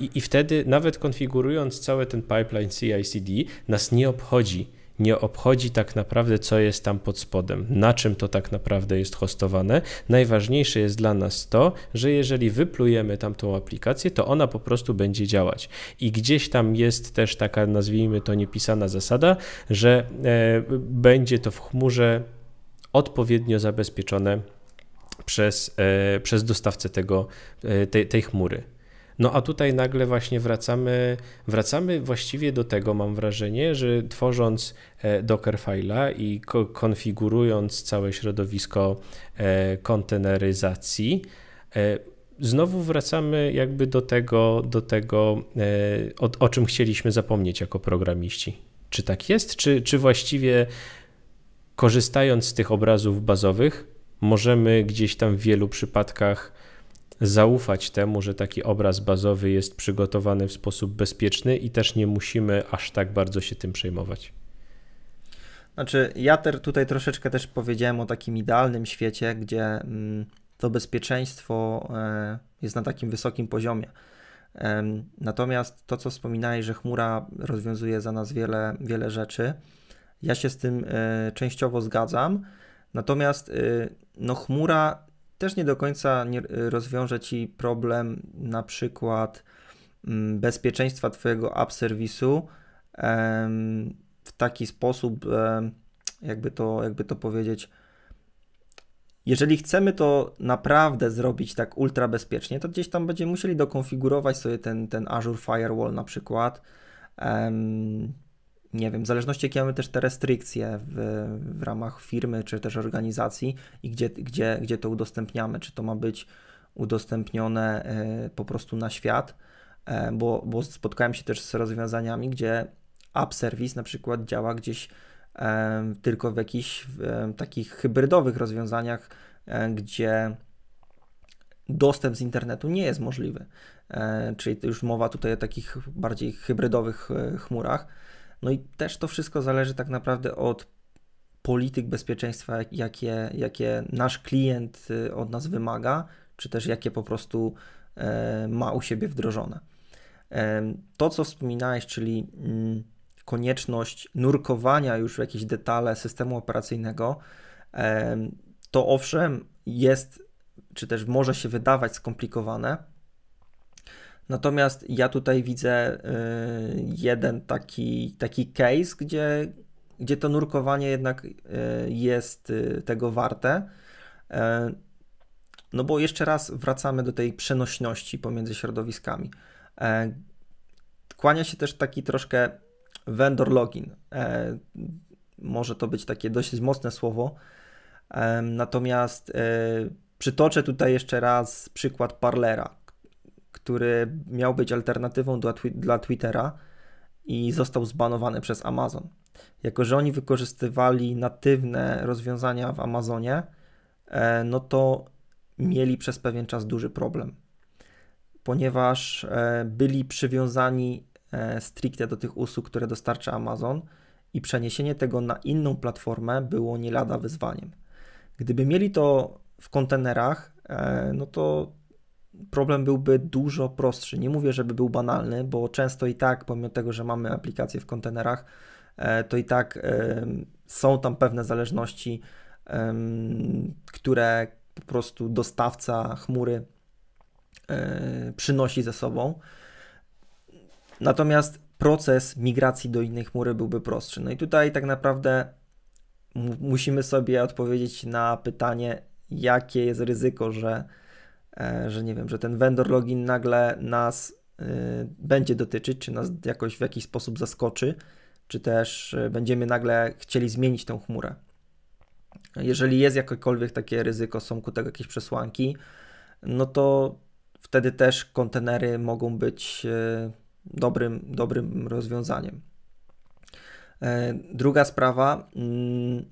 i, i wtedy nawet konfigurując cały ten pipeline CI/CD nas nie obchodzi nie obchodzi tak naprawdę, co jest tam pod spodem, na czym to tak naprawdę jest hostowane. Najważniejsze jest dla nas to, że jeżeli wyplujemy tamtą aplikację, to ona po prostu będzie działać. I gdzieś tam jest też taka, nazwijmy to niepisana zasada, że e, będzie to w chmurze odpowiednio zabezpieczone przez, e, przez dostawcę tego, e, tej, tej chmury. No a tutaj nagle właśnie wracamy, wracamy właściwie do tego, mam wrażenie, że tworząc e, Dockerfile'a i ko konfigurując całe środowisko e, konteneryzacji, e, znowu wracamy jakby do tego, do tego o, o czym chcieliśmy zapomnieć jako programiści. Czy tak jest, czy, czy właściwie korzystając z tych obrazów bazowych, możemy gdzieś tam w wielu przypadkach zaufać temu, że taki obraz bazowy jest przygotowany w sposób bezpieczny i też nie musimy aż tak bardzo się tym przejmować. Znaczy, ja ter, tutaj troszeczkę też powiedziałem o takim idealnym świecie, gdzie mm, to bezpieczeństwo e, jest na takim wysokim poziomie. Natomiast to, co wspominałeś, że chmura rozwiązuje za nas wiele, wiele rzeczy, ja się z tym e, częściowo zgadzam. Natomiast e, no, chmura też nie do końca nie y, rozwiąże Ci problem na przykład mm, bezpieczeństwa Twojego app serwisu w taki sposób, jakby to, jakby to powiedzieć, jeżeli chcemy to naprawdę zrobić tak ultra bezpiecznie, to gdzieś tam będziemy musieli dokonfigurować sobie ten, ten Azure Firewall na przykład nie wiem, w zależności jakie mamy też te restrykcje w, w ramach firmy czy też organizacji i gdzie, gdzie, gdzie to udostępniamy, czy to ma być udostępnione e, po prostu na świat, e, bo, bo spotkałem się też z rozwiązaniami, gdzie app service na przykład działa gdzieś e, tylko w jakichś takich hybrydowych rozwiązaniach, gdzie dostęp z internetu nie jest możliwy. Czyli już mowa tutaj o takich bardziej hybrydowych chmurach. No i też to wszystko zależy tak naprawdę od polityk bezpieczeństwa, jakie, jakie nasz klient y, od nas wymaga, czy też jakie po prostu e, ma u siebie wdrożone. To, co wspominałeś, czyli mm, konieczność nurkowania już w jakieś detale systemu operacyjnego, to owszem jest, czy też może się wydawać skomplikowane, Natomiast ja tutaj widzę y, jeden taki, taki case, gdzie, gdzie to nurkowanie jednak y, jest y, tego warte. No bo jeszcze raz wracamy do tej przenośności pomiędzy środowiskami. Kłania się też taki troszkę vendor login. Może to być takie dość mocne słowo. Natomiast przytoczę tutaj jeszcze raz przykład Parlera, który miał być alternatywą dla, dla Twittera i został zbanowany przez Amazon. Jako, że oni wykorzystywali natywne rozwiązania w Amazonie, e, no to mieli przez pewien czas duży problem, ponieważ e, byli przywiązani e, stricte do tych usług, które dostarcza Amazon i przeniesienie tego na inną platformę było nie lada wyzwaniem. Gdyby mieli to w kontenerach, no to problem byłby dużo prostszy. Nie mówię, żeby był banalny, bo często i tak, pomimo tego, że mamy aplikacje w kontenerach, e, to i tak e, są tam pewne zależności, które po prostu dostawca chmury e, przynosi ze sobą. Natomiast proces migracji do innej chmury byłby prostszy. No i tutaj tak naprawdę musimy sobie odpowiedzieć na pytanie, jakie jest ryzyko, że E, że nie wiem, że ten vendor login nagle nas y, będzie dotyczyć, czy nas jakoś w jakiś sposób zaskoczy, czy też y, będziemy nagle chcieli zmienić tą chmurę. Jeżeli jest jakiekolwiek takie ryzyko, są ku tego jakieś przesłanki, no to wtedy też kontenery mogą być y, dobrym, dobrym rozwiązaniem. E, druga sprawa. Mm,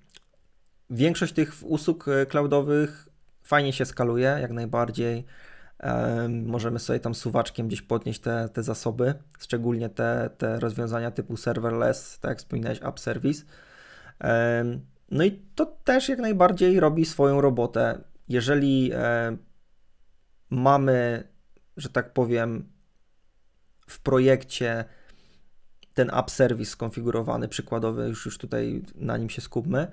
większość tych usług cloudowych Fajnie się skaluje, jak najbardziej. Możemy sobie tam suwaczkiem gdzieś podnieść te, te zasoby, szczególnie te, te rozwiązania typu serverless, tak jak wspominałeś, app service. No i to też jak najbardziej robi swoją robotę. Jeżeli mamy, że tak powiem, w projekcie ten app service skonfigurowany, przykładowy, już, już tutaj na nim się skupmy,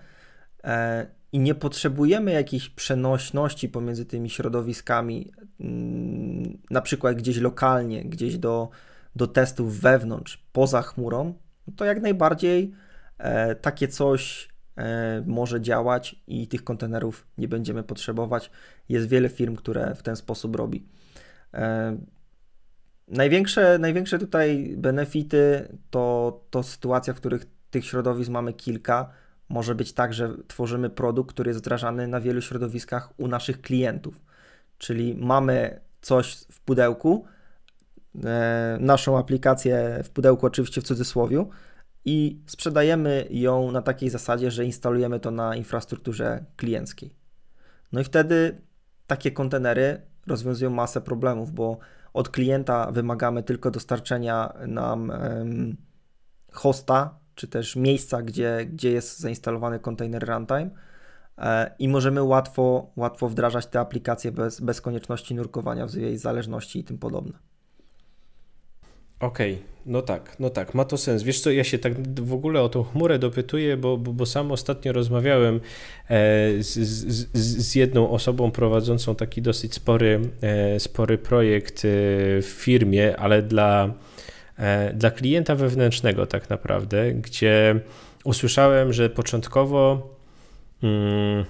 e, i nie potrzebujemy jakiejś przenośności pomiędzy tymi środowiskami, mm, na przykład gdzieś lokalnie, gdzieś do, do testów wewnątrz, poza chmurą, no to jak najbardziej e, takie coś e, może działać i tych kontenerów nie będziemy potrzebować. Jest wiele firm, które w ten sposób robi. E, największe, największe tutaj benefity to, to sytuacja, w których tych środowisk mamy kilka może być tak, że tworzymy produkt, który jest wdrażany na wielu środowiskach u naszych klientów. Czyli mamy coś w pudełku, e, naszą aplikację w pudełku, oczywiście w cudzysłowie, i sprzedajemy ją na takiej zasadzie, że instalujemy to na infrastrukturze klienckiej. No i wtedy takie kontenery rozwiązują masę problemów, bo od klienta wymagamy tylko dostarczenia nam hosta czy też miejsca, gdzie, gdzie jest zainstalowany container runtime e, i możemy łatwo, łatwo wdrażać te aplikacje bez, bez konieczności nurkowania w jej zależności i tym podobne. Okej, okay. no tak, no tak, ma to sens. Wiesz co, ja się tak w ogóle o tą chmurę dopytuję, bo, bo, bo sam ostatnio rozmawiałem e, z, z, z jedną osobą prowadzącą taki dosyć spory, e, spory projekt w firmie, ale dla E, dla klienta wewnętrznego, tak naprawdę, gdzie usłyszałem, że początkowo. Mm,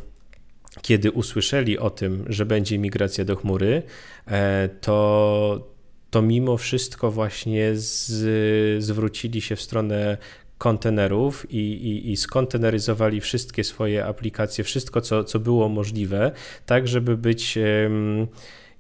kiedy usłyszeli o tym, że będzie migracja do chmury, e, to, to mimo wszystko właśnie z, zwrócili się w stronę kontenerów i, i, i skonteneryzowali wszystkie swoje aplikacje, wszystko, co, co było możliwe, tak żeby być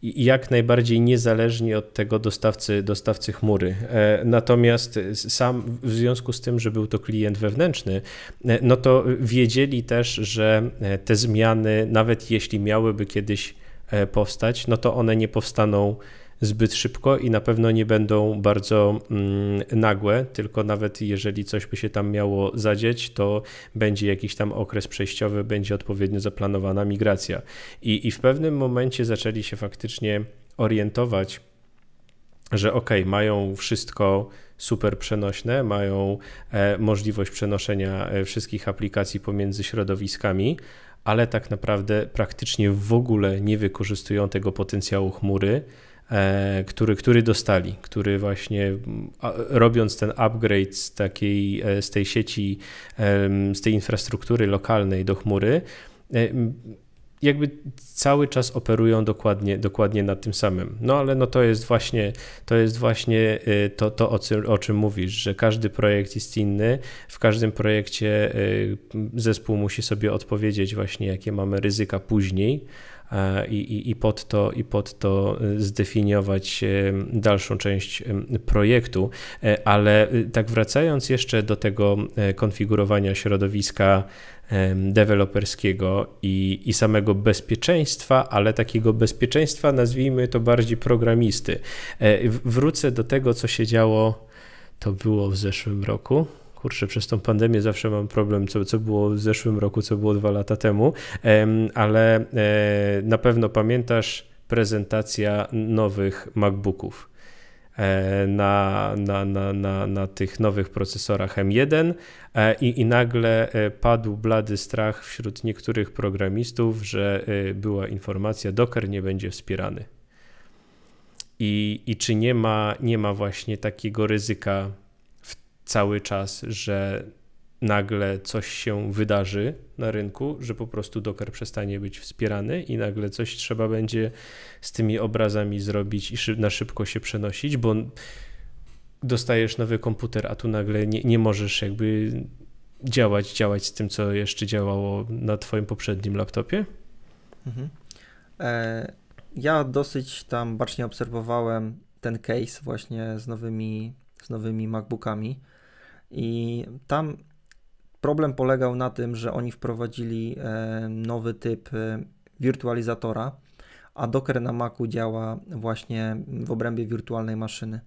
jak najbardziej niezależnie od tego dostawcy, dostawcy chmury. E, natomiast sam w związku z tym, że był to klient wewnętrzny, e, no to wiedzieli też, że e, te zmiany, nawet jeśli miałyby kiedyś powstać, no to one nie powstaną zbyt szybko i na pewno nie będą bardzo mm, nagłe, tylko nawet jeżeli coś by się tam miało zadzieć, to będzie jakiś tam okres przejściowy, będzie odpowiednio zaplanowana migracja. I, i w pewnym momencie zaczęli się faktycznie orientować, że ok, mają wszystko super przenośne, mają e, możliwość przenoszenia e, wszystkich aplikacji pomiędzy środowiskami, ale tak naprawdę praktycznie w ogóle nie wykorzystują tego potencjału chmury E, który, który dostali, który właśnie robiąc ten upgrade z, takiej, e, z tej sieci, z tej infrastruktury lokalnej do chmury, e, jakby cały czas operują dokładnie, dokładnie nad tym samym. No ale no to jest właśnie to, jest właśnie to, to o, czym, o czym mówisz, że każdy projekt jest inny, w każdym projekcie zespół musi sobie odpowiedzieć właśnie, jakie mamy ryzyka później, E, i, i, i, pod, to, i pod to e, zdefiniować e, dalszą część projektu. Ale tak wracając jeszcze do tego konfigurowania środowiska deweloperskiego i, i samego bezpieczeństwa, ale takiego bezpieczeństwa nazwijmy to bardziej programisty. Wrócę do tego, co się działo, to było w zeszłym roku kurczę, przez tą pandemię zawsze mam problem, co, co było w zeszłym roku, co było dwa lata temu, ale na pewno pamiętasz prezentacja nowych MacBooków. Na, na, na, na, na tych nowych procesorach M1 i, i nagle padł blady strach wśród niektórych programistów, że była informacja, Docker nie będzie wspierany. I, i czy nie ma, nie ma właśnie takiego ryzyka cały czas, że nagle coś się wydarzy na rynku, że po prostu Docker przestanie być wspierany i nagle coś trzeba będzie z tymi obrazami zrobić i na szybko się przenosić, bo dostajesz nowy komputer, a tu nagle nie, nie możesz jakby działać, działać z tym, co jeszcze działało na twoim poprzednim laptopie? Mhm. E, ja dosyć tam bacznie obserwowałem ten case właśnie z nowymi, z nowymi MacBookami i tam problem polegał na tym, że oni wprowadzili e, nowy typ e, wirtualizatora, a Docker na Macu działa właśnie w obrębie wirtualnej maszyny.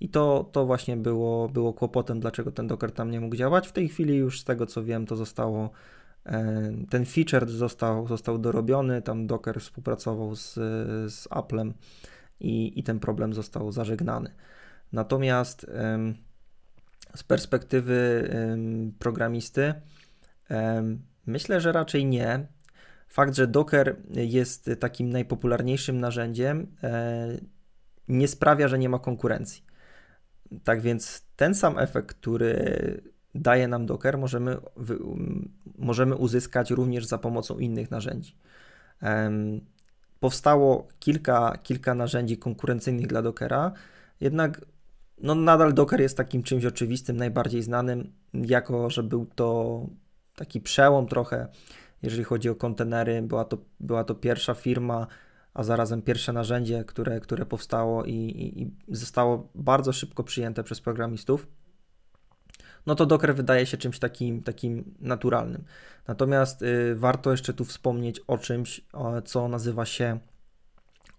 I to, to właśnie było, było kłopotem, dlaczego ten Docker tam nie mógł działać. W tej chwili już z tego co wiem, to zostało e, ten feature został, został dorobiony, tam Docker współpracował z, z Applem i, i ten problem został zażegnany. Natomiast z perspektywy programisty myślę, że raczej nie. Fakt, że Docker jest takim najpopularniejszym narzędziem, e, nie sprawia, że nie ma konkurencji. Tak więc ten sam efekt, który daje nam Docker, możemy, um, możemy uzyskać również za pomocą innych narzędzi. Powstało kilka, kilka narzędzi konkurencyjnych dla Dockera, jednak no nadal Docker jest takim czymś oczywistym, najbardziej znanym, jako że był to taki przełom trochę, jeżeli chodzi o kontenery. Była to, była to pierwsza firma, a zarazem pierwsze narzędzie, które, które powstało i, i, i zostało bardzo szybko przyjęte przez programistów. No to Docker wydaje się czymś takim, takim naturalnym. Natomiast y, warto jeszcze tu wspomnieć o czymś, o, co nazywa się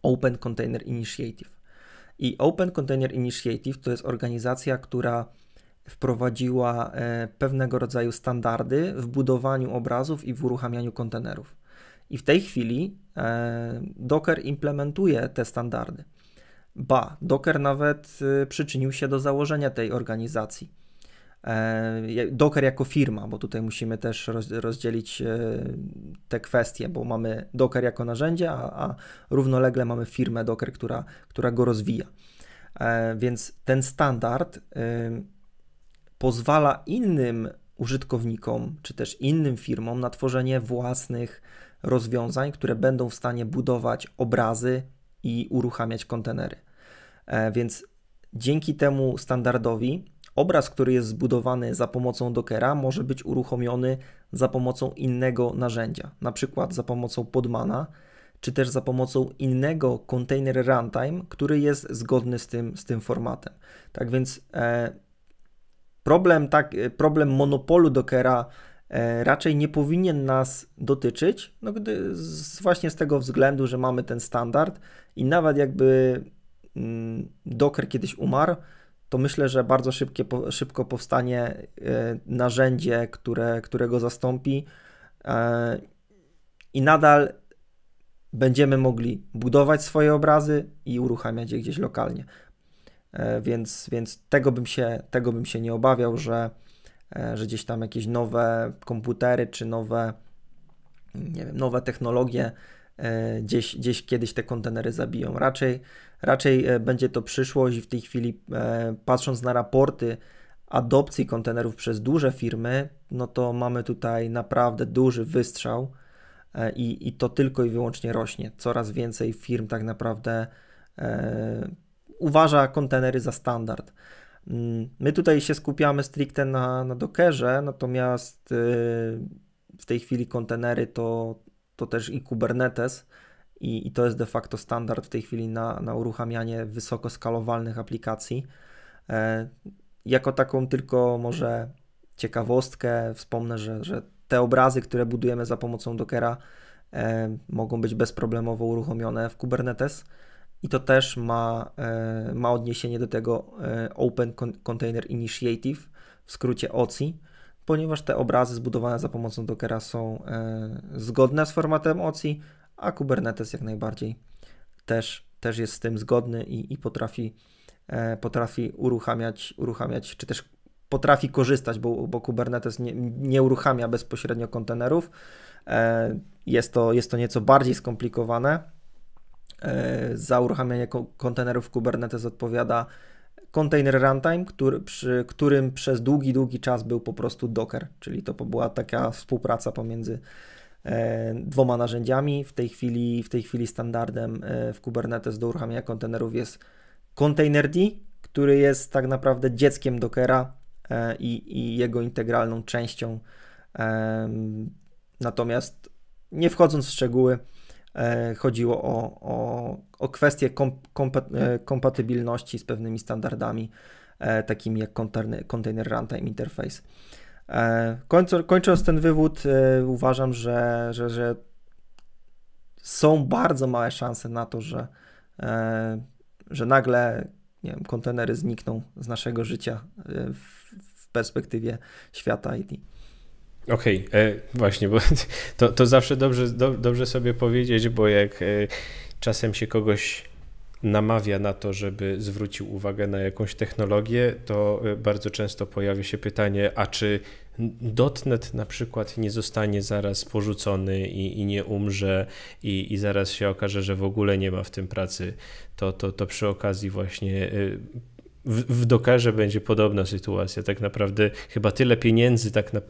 Open Container Initiative. I Open Container Initiative to jest organizacja, która wprowadziła e, pewnego rodzaju standardy w budowaniu obrazów i w uruchamianiu kontenerów. I w tej chwili e, Docker implementuje te standardy. Ba, Docker nawet e, przyczynił się do założenia tej organizacji E, Docker jako firma, bo tutaj musimy też rozdzielić e, te kwestie, bo mamy Docker jako narzędzie, a, a równolegle mamy firmę Docker, która, która go rozwija. E, więc ten standard pozwala innym użytkownikom, czy też innym firmom na tworzenie własnych rozwiązań, które będą w stanie budować obrazy i uruchamiać kontenery. Więc dzięki temu standardowi Obraz, który jest zbudowany za pomocą Dockera, może być uruchomiony za pomocą innego narzędzia, na przykład za pomocą Podmana, czy też za pomocą innego container runtime, który jest zgodny z tym, z tym formatem. Tak więc e, problem, tak, e, problem monopolu Dockera e, raczej nie powinien nas dotyczyć, no gdy, z, właśnie z tego względu, że mamy ten standard i nawet jakby mm, Docker kiedyś umarł, to myślę, że bardzo szybkie, szybko powstanie e, narzędzie, które, które go zastąpi e, i nadal będziemy mogli budować swoje obrazy i uruchamiać je gdzieś lokalnie. E, więc, więc tego, bym się, tego bym się nie obawiał, że, że gdzieś tam jakieś nowe komputery czy nowe, nie wiem, nowe technologie E, gdzieś, gdzieś kiedyś te kontenery zabiją. Raczej, raczej e, będzie to przyszłość i w tej chwili, e, patrząc na raporty adopcji kontenerów przez duże firmy, no to mamy tutaj naprawdę duży wystrzał i, i to tylko i wyłącznie rośnie. Coraz więcej firm tak naprawdę uważa kontenery za standard. Mm, my tutaj się skupiamy stricte na, na Dockerze, natomiast w tej chwili kontenery to to też i Kubernetes, i, i to jest de facto standard w tej chwili na, na uruchamianie wysoko skalowalnych aplikacji. E, jako taką tylko może ciekawostkę wspomnę, że, że te obrazy, które budujemy za pomocą Dockera, e, mogą być bezproblemowo uruchomione w Kubernetes. I to też ma, e, ma odniesienie do tego e, Open Container Initiative, w skrócie OCI, ponieważ te obrazy zbudowane za pomocą Dockera są e, zgodne z formatem OCI, a Kubernetes jak najbardziej też, też jest z tym zgodny i, i potrafi, e, potrafi uruchamiać, uruchamiać, czy też potrafi korzystać, bo, bo Kubernetes nie, nie uruchamia bezpośrednio kontenerów. E, jest to, jest to nieco bardziej skomplikowane. Za uruchamianie kontenerów Kubernetes odpowiada container runtime, który, przy którym przez długi, długi czas był po prostu Docker, czyli to była taka współpraca pomiędzy e, dwoma narzędziami. W tej chwili, w tej chwili standardem e, w Kubernetes do uruchamiania kontenerów jest containerd, który jest tak naprawdę dzieckiem Dockera e, i, i, jego integralną częścią. natomiast nie wchodząc w szczegóły, E, chodziło o, o, o kwestię e, tak. kompatybilności z pewnymi standardami, e, takimi jak container, runtime interface. kończąc ten wywód, uważam, że, że, że są bardzo małe szanse na to, że, że nagle nie wiem, kontenery znikną z naszego życia w, w perspektywie świata IT. Okej, okay, e, właśnie, bo (laughs) to, to zawsze dobrze, do, dobrze sobie powiedzieć, bo jak e, czasem się kogoś namawia na to, żeby zwrócił uwagę na jakąś technologię, to e, bardzo często pojawia się pytanie, a czy dotnet na przykład nie zostanie zaraz porzucony i, i nie umrze i, i zaraz się okaże, że w ogóle nie ma w tym pracy, to, to, to przy okazji właśnie e, w, w Dockerze będzie podobna sytuacja. Tak naprawdę chyba tyle pieniędzy tak na,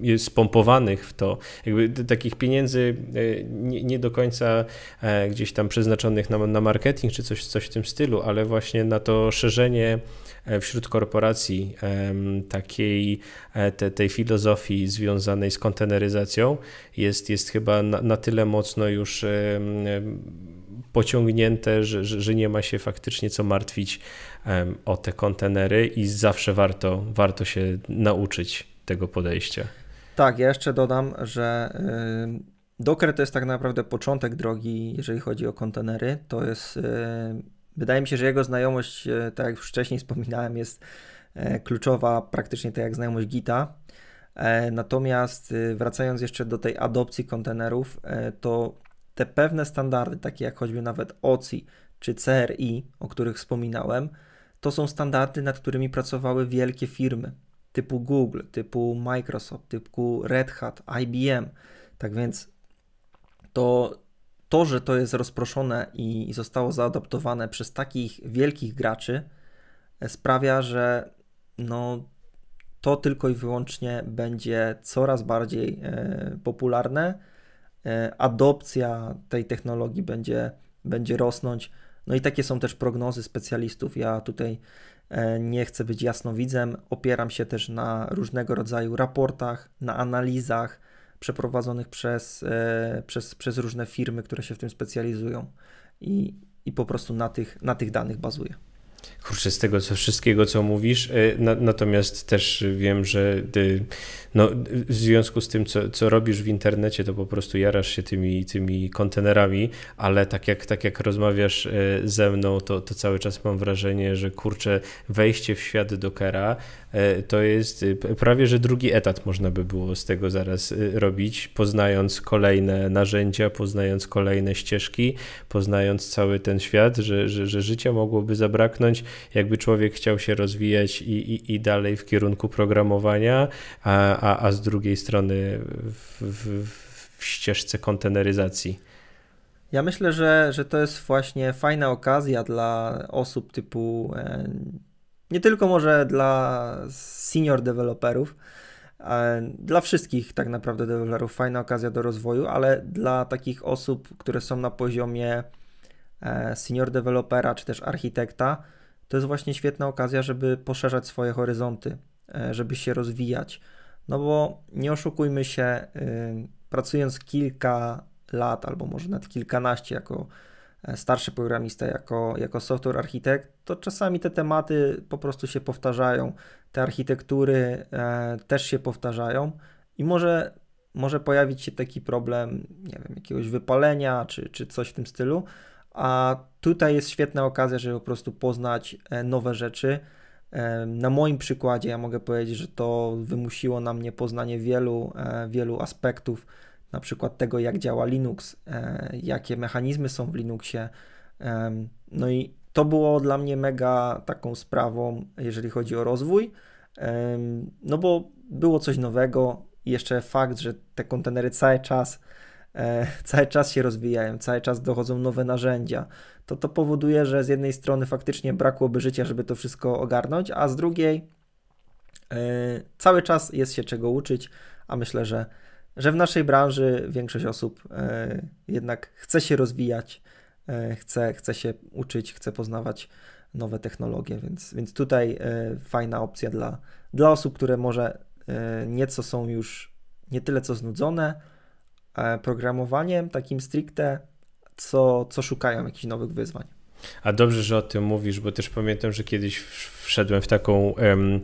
jest spompowanych w to, jakby takich pieniędzy e, nie, nie do końca e, gdzieś tam przeznaczonych na, na, marketing czy coś, coś w tym stylu, ale właśnie na to szerzenie e, wśród korporacji takiej te, tej filozofii związanej z konteneryzacją jest, jest chyba na, na tyle mocno już pociągnięte, że, że, że nie ma się faktycznie co martwić o te kontenery i zawsze warto, warto się nauczyć tego podejścia. Tak, ja jeszcze dodam, że Docker to jest tak naprawdę początek drogi, jeżeli chodzi o kontenery. To jest, wydaje mi się, że jego znajomość, e, tak jak już wcześniej wspominałem, jest e, kluczowa, praktycznie tak jak znajomość Gita. E, natomiast wracając jeszcze do tej adopcji kontenerów, to te pewne standardy, takie jak choćby nawet OCI czy CRI, o których wspominałem, to są standardy, nad którymi pracowały wielkie firmy typu Google, typu Microsoft, typu Red Hat, IBM. Tak więc to, to że to jest rozproszone i, i zostało zaadaptowane przez takich wielkich graczy, e, sprawia, że no, to tylko i wyłącznie będzie coraz bardziej e, popularne E, adopcja tej technologii będzie, będzie rosnąć. No i takie są też prognozy specjalistów. Ja tutaj e, nie chcę być jasnowidzem, opieram się też na różnego rodzaju raportach, na analizach przeprowadzonych przez, e, przez, przez różne firmy, które się w tym specjalizują i, i po prostu na tych, na tych danych bazuję kurczę, z tego co, wszystkiego, co mówisz. Y, na, natomiast też wiem, że ty, no, w związku z tym, co, co robisz w internecie, to po prostu jarasz się tymi, tymi kontenerami, ale tak jak, tak jak rozmawiasz y, ze mną, to, to cały czas mam wrażenie, że kurczę, wejście w świat Dockera E, to jest e, prawie, że drugi etat można by było z tego zaraz e, robić, poznając kolejne narzędzia, poznając kolejne ścieżki, poznając cały ten świat, że, że, że życia mogłoby zabraknąć, jakby człowiek chciał się rozwijać i, i, i dalej w kierunku programowania, a, a, a z drugiej strony w, w, w ścieżce konteneryzacji. Ja myślę, że, że to jest właśnie fajna okazja dla osób typu nie tylko może dla senior deweloperów, e, dla wszystkich tak naprawdę deweloperów fajna okazja do rozwoju, ale dla takich osób, które są na poziomie e, senior dewelopera czy też architekta, to jest właśnie świetna okazja, żeby poszerzać swoje horyzonty, e, żeby się rozwijać. No bo nie oszukujmy się, y, pracując kilka lat albo może nawet kilkanaście jako E, starszy programista jako, jako software architekt, to czasami te tematy po prostu się powtarzają, te architektury e, też się powtarzają i może, może pojawić się taki problem, nie wiem, jakiegoś wypalenia czy, czy coś w tym stylu, a tutaj jest świetna okazja, żeby po prostu poznać e, nowe rzeczy. E, na moim przykładzie ja mogę powiedzieć, że to wymusiło na mnie poznanie wielu, e, wielu aspektów na przykład tego, jak działa Linux, e, jakie mechanizmy są w Linuxie. No i to było dla mnie mega taką sprawą, jeżeli chodzi o rozwój, no bo było coś nowego. I jeszcze fakt, że te kontenery cały czas, e, (laughs) cały czas się rozwijają, cały czas dochodzą nowe narzędzia, to to powoduje, że z jednej strony faktycznie brakłoby życia, żeby to wszystko ogarnąć, a z drugiej e, cały czas jest się czego uczyć, a myślę, że że w naszej branży większość osób e, jednak chce się rozwijać, e, chce, chce się uczyć, chce poznawać nowe technologie, więc, więc tutaj e, fajna opcja dla, dla osób, które może nieco są już nie tyle co znudzone programowaniem takim stricte, co, co szukają jakichś nowych wyzwań. A dobrze, że o tym mówisz, bo też pamiętam, że kiedyś wszedłem w taką. Um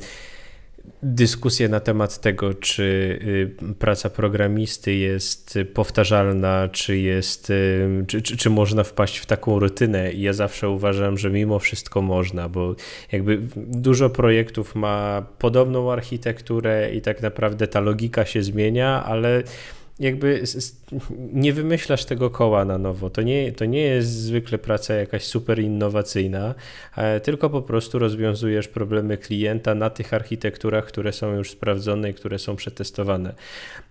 dyskusje na temat tego, czy y, praca programisty jest powtarzalna, czy, jest, y, czy, czy, czy, można wpaść w taką rutynę. I ja zawsze uważam, że mimo wszystko można, bo jakby dużo projektów ma podobną architekturę i tak naprawdę ta logika się zmienia, ale jakby nie wymyślasz tego koła na nowo. To nie, to nie jest zwykle praca jakaś super innowacyjna, e, tylko po prostu rozwiązujesz problemy klienta na tych architekturach, które są już sprawdzone i które są przetestowane.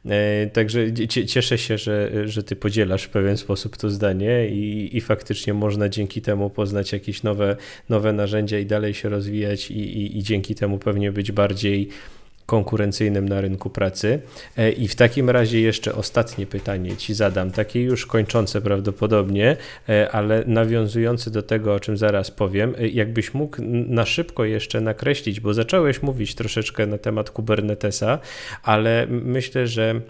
E, także cieszę się, że, że ty podzielasz w pewien sposób to zdanie i, i faktycznie można dzięki temu poznać jakieś nowe, nowe narzędzia i dalej się rozwijać i, i, i dzięki temu pewnie być bardziej konkurencyjnym na rynku pracy. E, I w takim razie jeszcze ostatnie pytanie Ci zadam, takie już kończące prawdopodobnie, e, ale nawiązujące do tego, o czym zaraz powiem. E, jakbyś mógł na szybko jeszcze nakreślić, bo zacząłeś mówić troszeczkę na temat Kubernetesa, ale myślę, że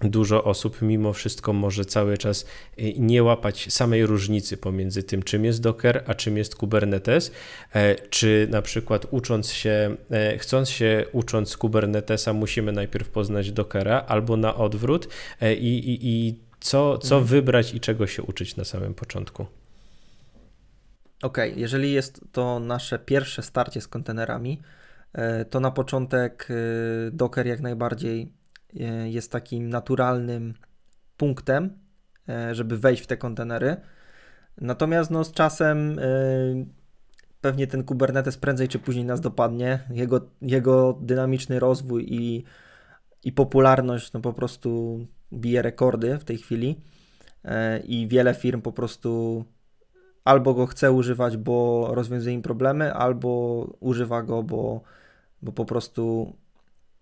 dużo osób mimo wszystko może cały czas y, nie łapać samej różnicy pomiędzy tym, czym jest Docker, a czym jest Kubernetes, e, czy na przykład ucząc się, e, chcąc się ucząc Kubernetesa, musimy najpierw poznać Dockera, albo na odwrót e, i, i, i co, co mhm. wybrać i czego się uczyć na samym początku. Okej, okay. jeżeli jest to nasze pierwsze starcie z kontenerami, to na początek y, Docker jak najbardziej E, jest takim naturalnym punktem, e, żeby wejść w te kontenery. Natomiast no, z czasem e, pewnie ten Kubernetes prędzej czy później nas dopadnie. Jego, jego dynamiczny rozwój i, i popularność no, po prostu bije rekordy w tej chwili i wiele firm po prostu albo go chce używać, bo rozwiązuje im problemy, albo używa go, bo, bo po prostu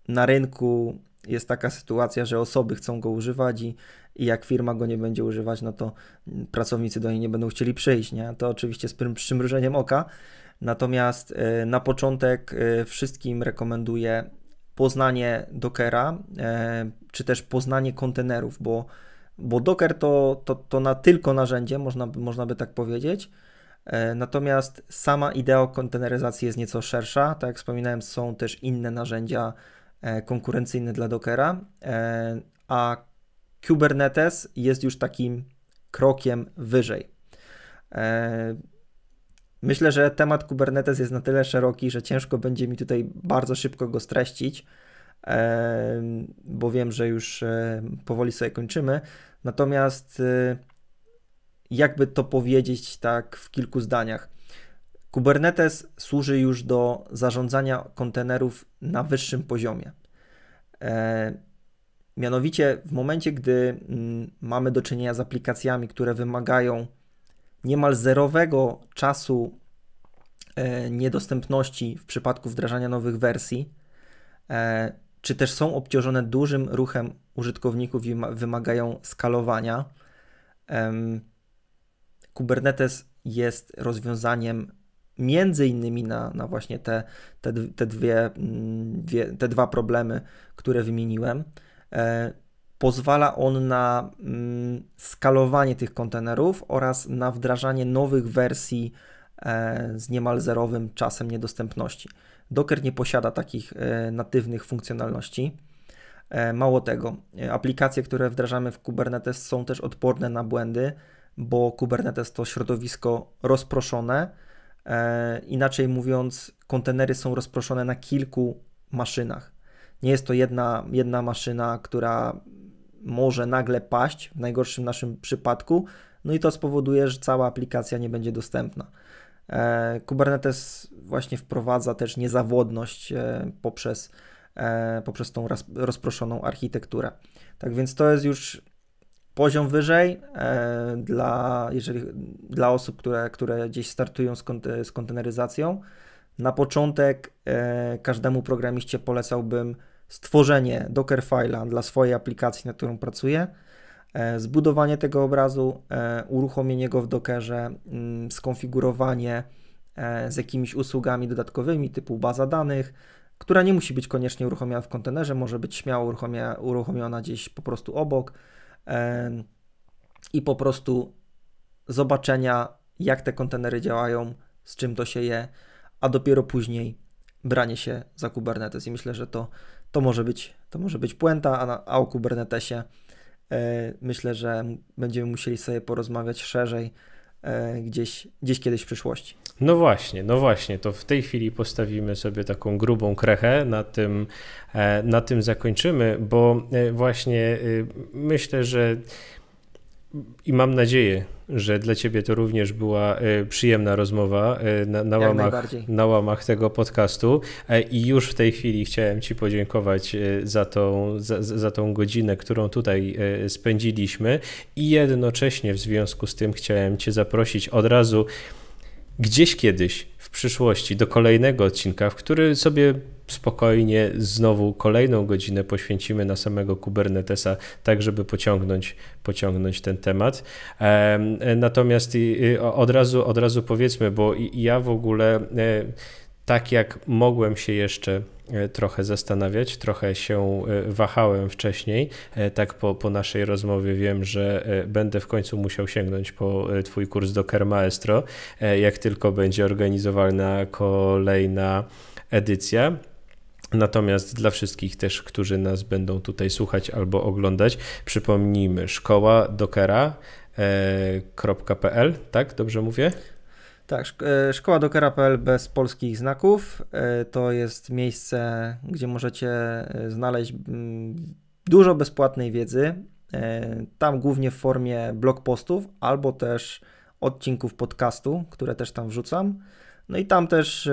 na rynku jest taka sytuacja, że osoby chcą go używać i, i jak firma go nie będzie używać, no to pracownicy do niej nie będą chcieli przyjść, nie? To oczywiście z przymrużeniem oka. Natomiast e, na początek e, wszystkim rekomenduję poznanie Dockera, e, czy też poznanie kontenerów, bo, bo Docker to, to, to na tylko narzędzie, można, można by tak powiedzieć. Natomiast sama idea konteneryzacji jest nieco szersza. Tak jak wspominałem, są też inne narzędzia, E, konkurencyjny dla Dockera, e, a Kubernetes jest już takim krokiem wyżej. E, myślę, że temat Kubernetes jest na tyle szeroki, że ciężko będzie mi tutaj bardzo szybko go streścić, bo wiem, że już powoli sobie kończymy. Natomiast jakby to powiedzieć tak w kilku zdaniach. Kubernetes służy już do zarządzania kontenerów na wyższym poziomie. E, mianowicie w momencie, gdy mm, mamy do czynienia z aplikacjami, które wymagają niemal zerowego czasu e, niedostępności w przypadku wdrażania nowych wersji, e, czy też są obciążone dużym ruchem użytkowników i wymagają skalowania, Kubernetes jest rozwiązaniem między innymi na, na właśnie te, te, te, dwie, mm, dwie, te dwa problemy, które wymieniłem. E, pozwala on na mm, skalowanie tych kontenerów oraz na wdrażanie nowych wersji e, z niemal zerowym czasem niedostępności. Docker nie posiada takich e, natywnych funkcjonalności. Mało tego, aplikacje, które wdrażamy w Kubernetes są też odporne na błędy, bo Kubernetes to środowisko rozproszone, E, inaczej mówiąc, kontenery są rozproszone na kilku maszynach. Nie jest to jedna, jedna maszyna, która może nagle paść, w najgorszym naszym przypadku, no i to spowoduje, że cała aplikacja nie będzie dostępna. E, Kubernetes właśnie wprowadza też niezawodność e, poprzez, poprzez tą rozproszoną architekturę. Tak więc to jest już poziom wyżej e, dla, jeżeli, dla osób, które, które gdzieś startują z, kont z konteneryzacją. Na początek e, każdemu programiście polecałbym stworzenie Docker dla swojej aplikacji, na którą pracuje, zbudowanie tego obrazu, e, uruchomienie go w Dockerze, mm, skonfigurowanie z jakimiś usługami dodatkowymi typu baza danych, która nie musi być koniecznie uruchomiona w kontenerze, może być śmiało uruchomia, uruchomiona gdzieś po prostu obok i po prostu zobaczenia, jak te kontenery działają, z czym to się je, a dopiero później branie się za Kubernetes. I myślę, że to, to, może, być, to może być puenta, a, na, a o Kubernetesie e, myślę, że będziemy musieli sobie porozmawiać szerzej E, gdzieś, gdzieś kiedyś w przyszłości. No właśnie, no właśnie, to w tej chwili postawimy sobie taką grubą krechę, na tym, e, na tym zakończymy, bo e, właśnie y, myślę, że i mam nadzieję, że dla ciebie to również była e, przyjemna rozmowa e, na, na, łamach, na łamach, tego podcastu. E, I już w tej chwili chciałem ci podziękować za tą, za, za tą godzinę, którą tutaj spędziliśmy. I jednocześnie w związku z tym chciałem cię zaprosić od razu gdzieś kiedyś w przyszłości do kolejnego odcinka, w który sobie spokojnie znowu kolejną godzinę poświęcimy na samego Kubernetesa, tak żeby pociągnąć, pociągnąć ten temat. Natomiast od razu, od razu powiedzmy, bo ja w ogóle e, tak jak mogłem się jeszcze e, trochę zastanawiać, trochę się e, wahałem wcześniej. Tak po, po naszej rozmowie wiem, że będę w końcu musiał sięgnąć po Twój kurs do Maestro, jak tylko będzie organizowana kolejna edycja. Natomiast dla wszystkich też, którzy nas będą tutaj słuchać albo oglądać, przypomnijmy szkoła dokera.pl, e, tak? Dobrze mówię? Tak, e, szkoła dokera.pl bez polskich znaków. E, to jest miejsce, gdzie możecie znaleźć mm, dużo bezpłatnej wiedzy. Tam głównie w formie blog postów albo też odcinków podcastu, które też tam wrzucam. No i tam też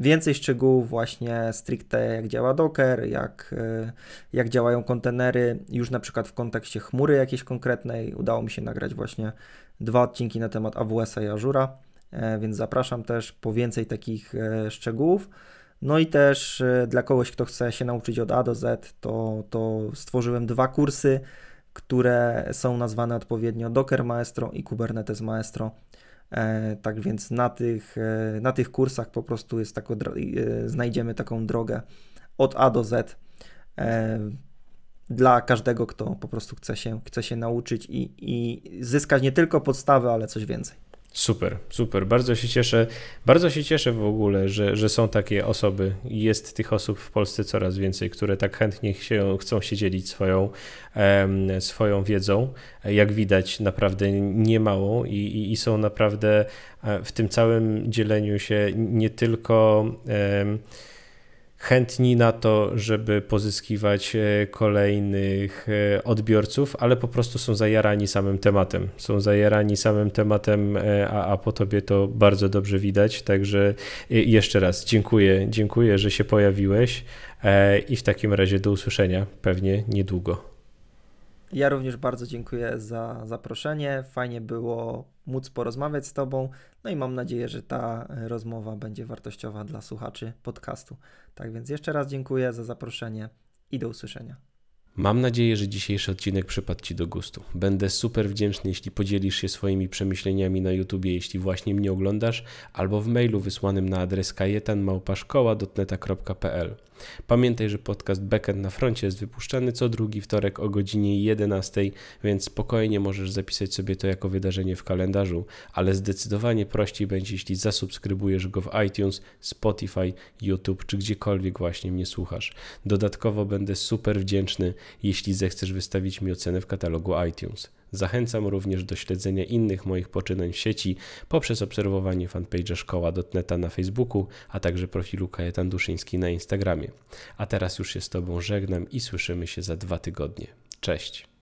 Więcej szczegółów właśnie stricte jak działa Docker, jak, y, jak działają kontenery, już na przykład w kontekście chmury jakiejś konkretnej. Udało mi się nagrać właśnie dwa odcinki na temat AWS-a i Azura, e, więc zapraszam też po więcej takich e, szczegółów. No i też e, dla kogoś, kto chce się nauczyć od A do Z, to, to stworzyłem dwa kursy, które są nazwane odpowiednio Docker Maestro i Kubernetes Maestro. E, tak więc na tych, e, na tych kursach po prostu jest tako, e, znajdziemy taką drogę od A do Z dla każdego, kto po prostu chce się, chce się nauczyć i, i zyskać nie tylko podstawy, ale coś więcej. Super, super. Bardzo się cieszę. Bardzo się cieszę w ogóle, że, że są takie osoby i jest tych osób w Polsce coraz więcej, które tak chętnie się, chcą się dzielić swoją, um, swoją wiedzą. Jak widać, naprawdę niemałą i, i, i są naprawdę e, w tym całym dzieleniu się nie tylko. Um, chętni na to, żeby pozyskiwać e, kolejnych e, odbiorców, ale po prostu są zajarani samym tematem. Są zajarani samym tematem, e, a, a po tobie to bardzo dobrze widać. Także jeszcze raz dziękuję, dziękuję, że się pojawiłeś i w takim razie do usłyszenia pewnie niedługo. Ja również bardzo dziękuję za zaproszenie. Fajnie było móc porozmawiać z Tobą. No i mam nadzieję, że ta e, rozmowa będzie wartościowa dla słuchaczy podcastu. Tak więc jeszcze raz dziękuję za zaproszenie i do usłyszenia. Mam nadzieję, że dzisiejszy odcinek przypadł Ci do gustu. Będę super wdzięczny, jeśli podzielisz się swoimi przemyśleniami na YouTubie, jeśli właśnie mnie oglądasz, albo w mailu wysłanym na adres kajetanmałpaszkoła.neta.pl. Pamiętaj, że podcast Backend na froncie jest wypuszczany co drugi wtorek o godzinie 11, więc spokojnie możesz zapisać sobie to jako wydarzenie w kalendarzu, ale zdecydowanie prościej będzie, jeśli zasubskrybujesz go w iTunes, Spotify, YouTube czy gdziekolwiek właśnie mnie słuchasz. Dodatkowo będę super wdzięczny, jeśli zechcesz wystawić mi ocenę w katalogu iTunes. Zachęcam również do śledzenia innych moich poczynań w sieci poprzez obserwowanie fanpage'a szkoła.neta na Facebooku, a także profilu Kajetan Duszyński na Instagramie. A teraz już się z Tobą żegnam i słyszymy się za dwa tygodnie. Cześć!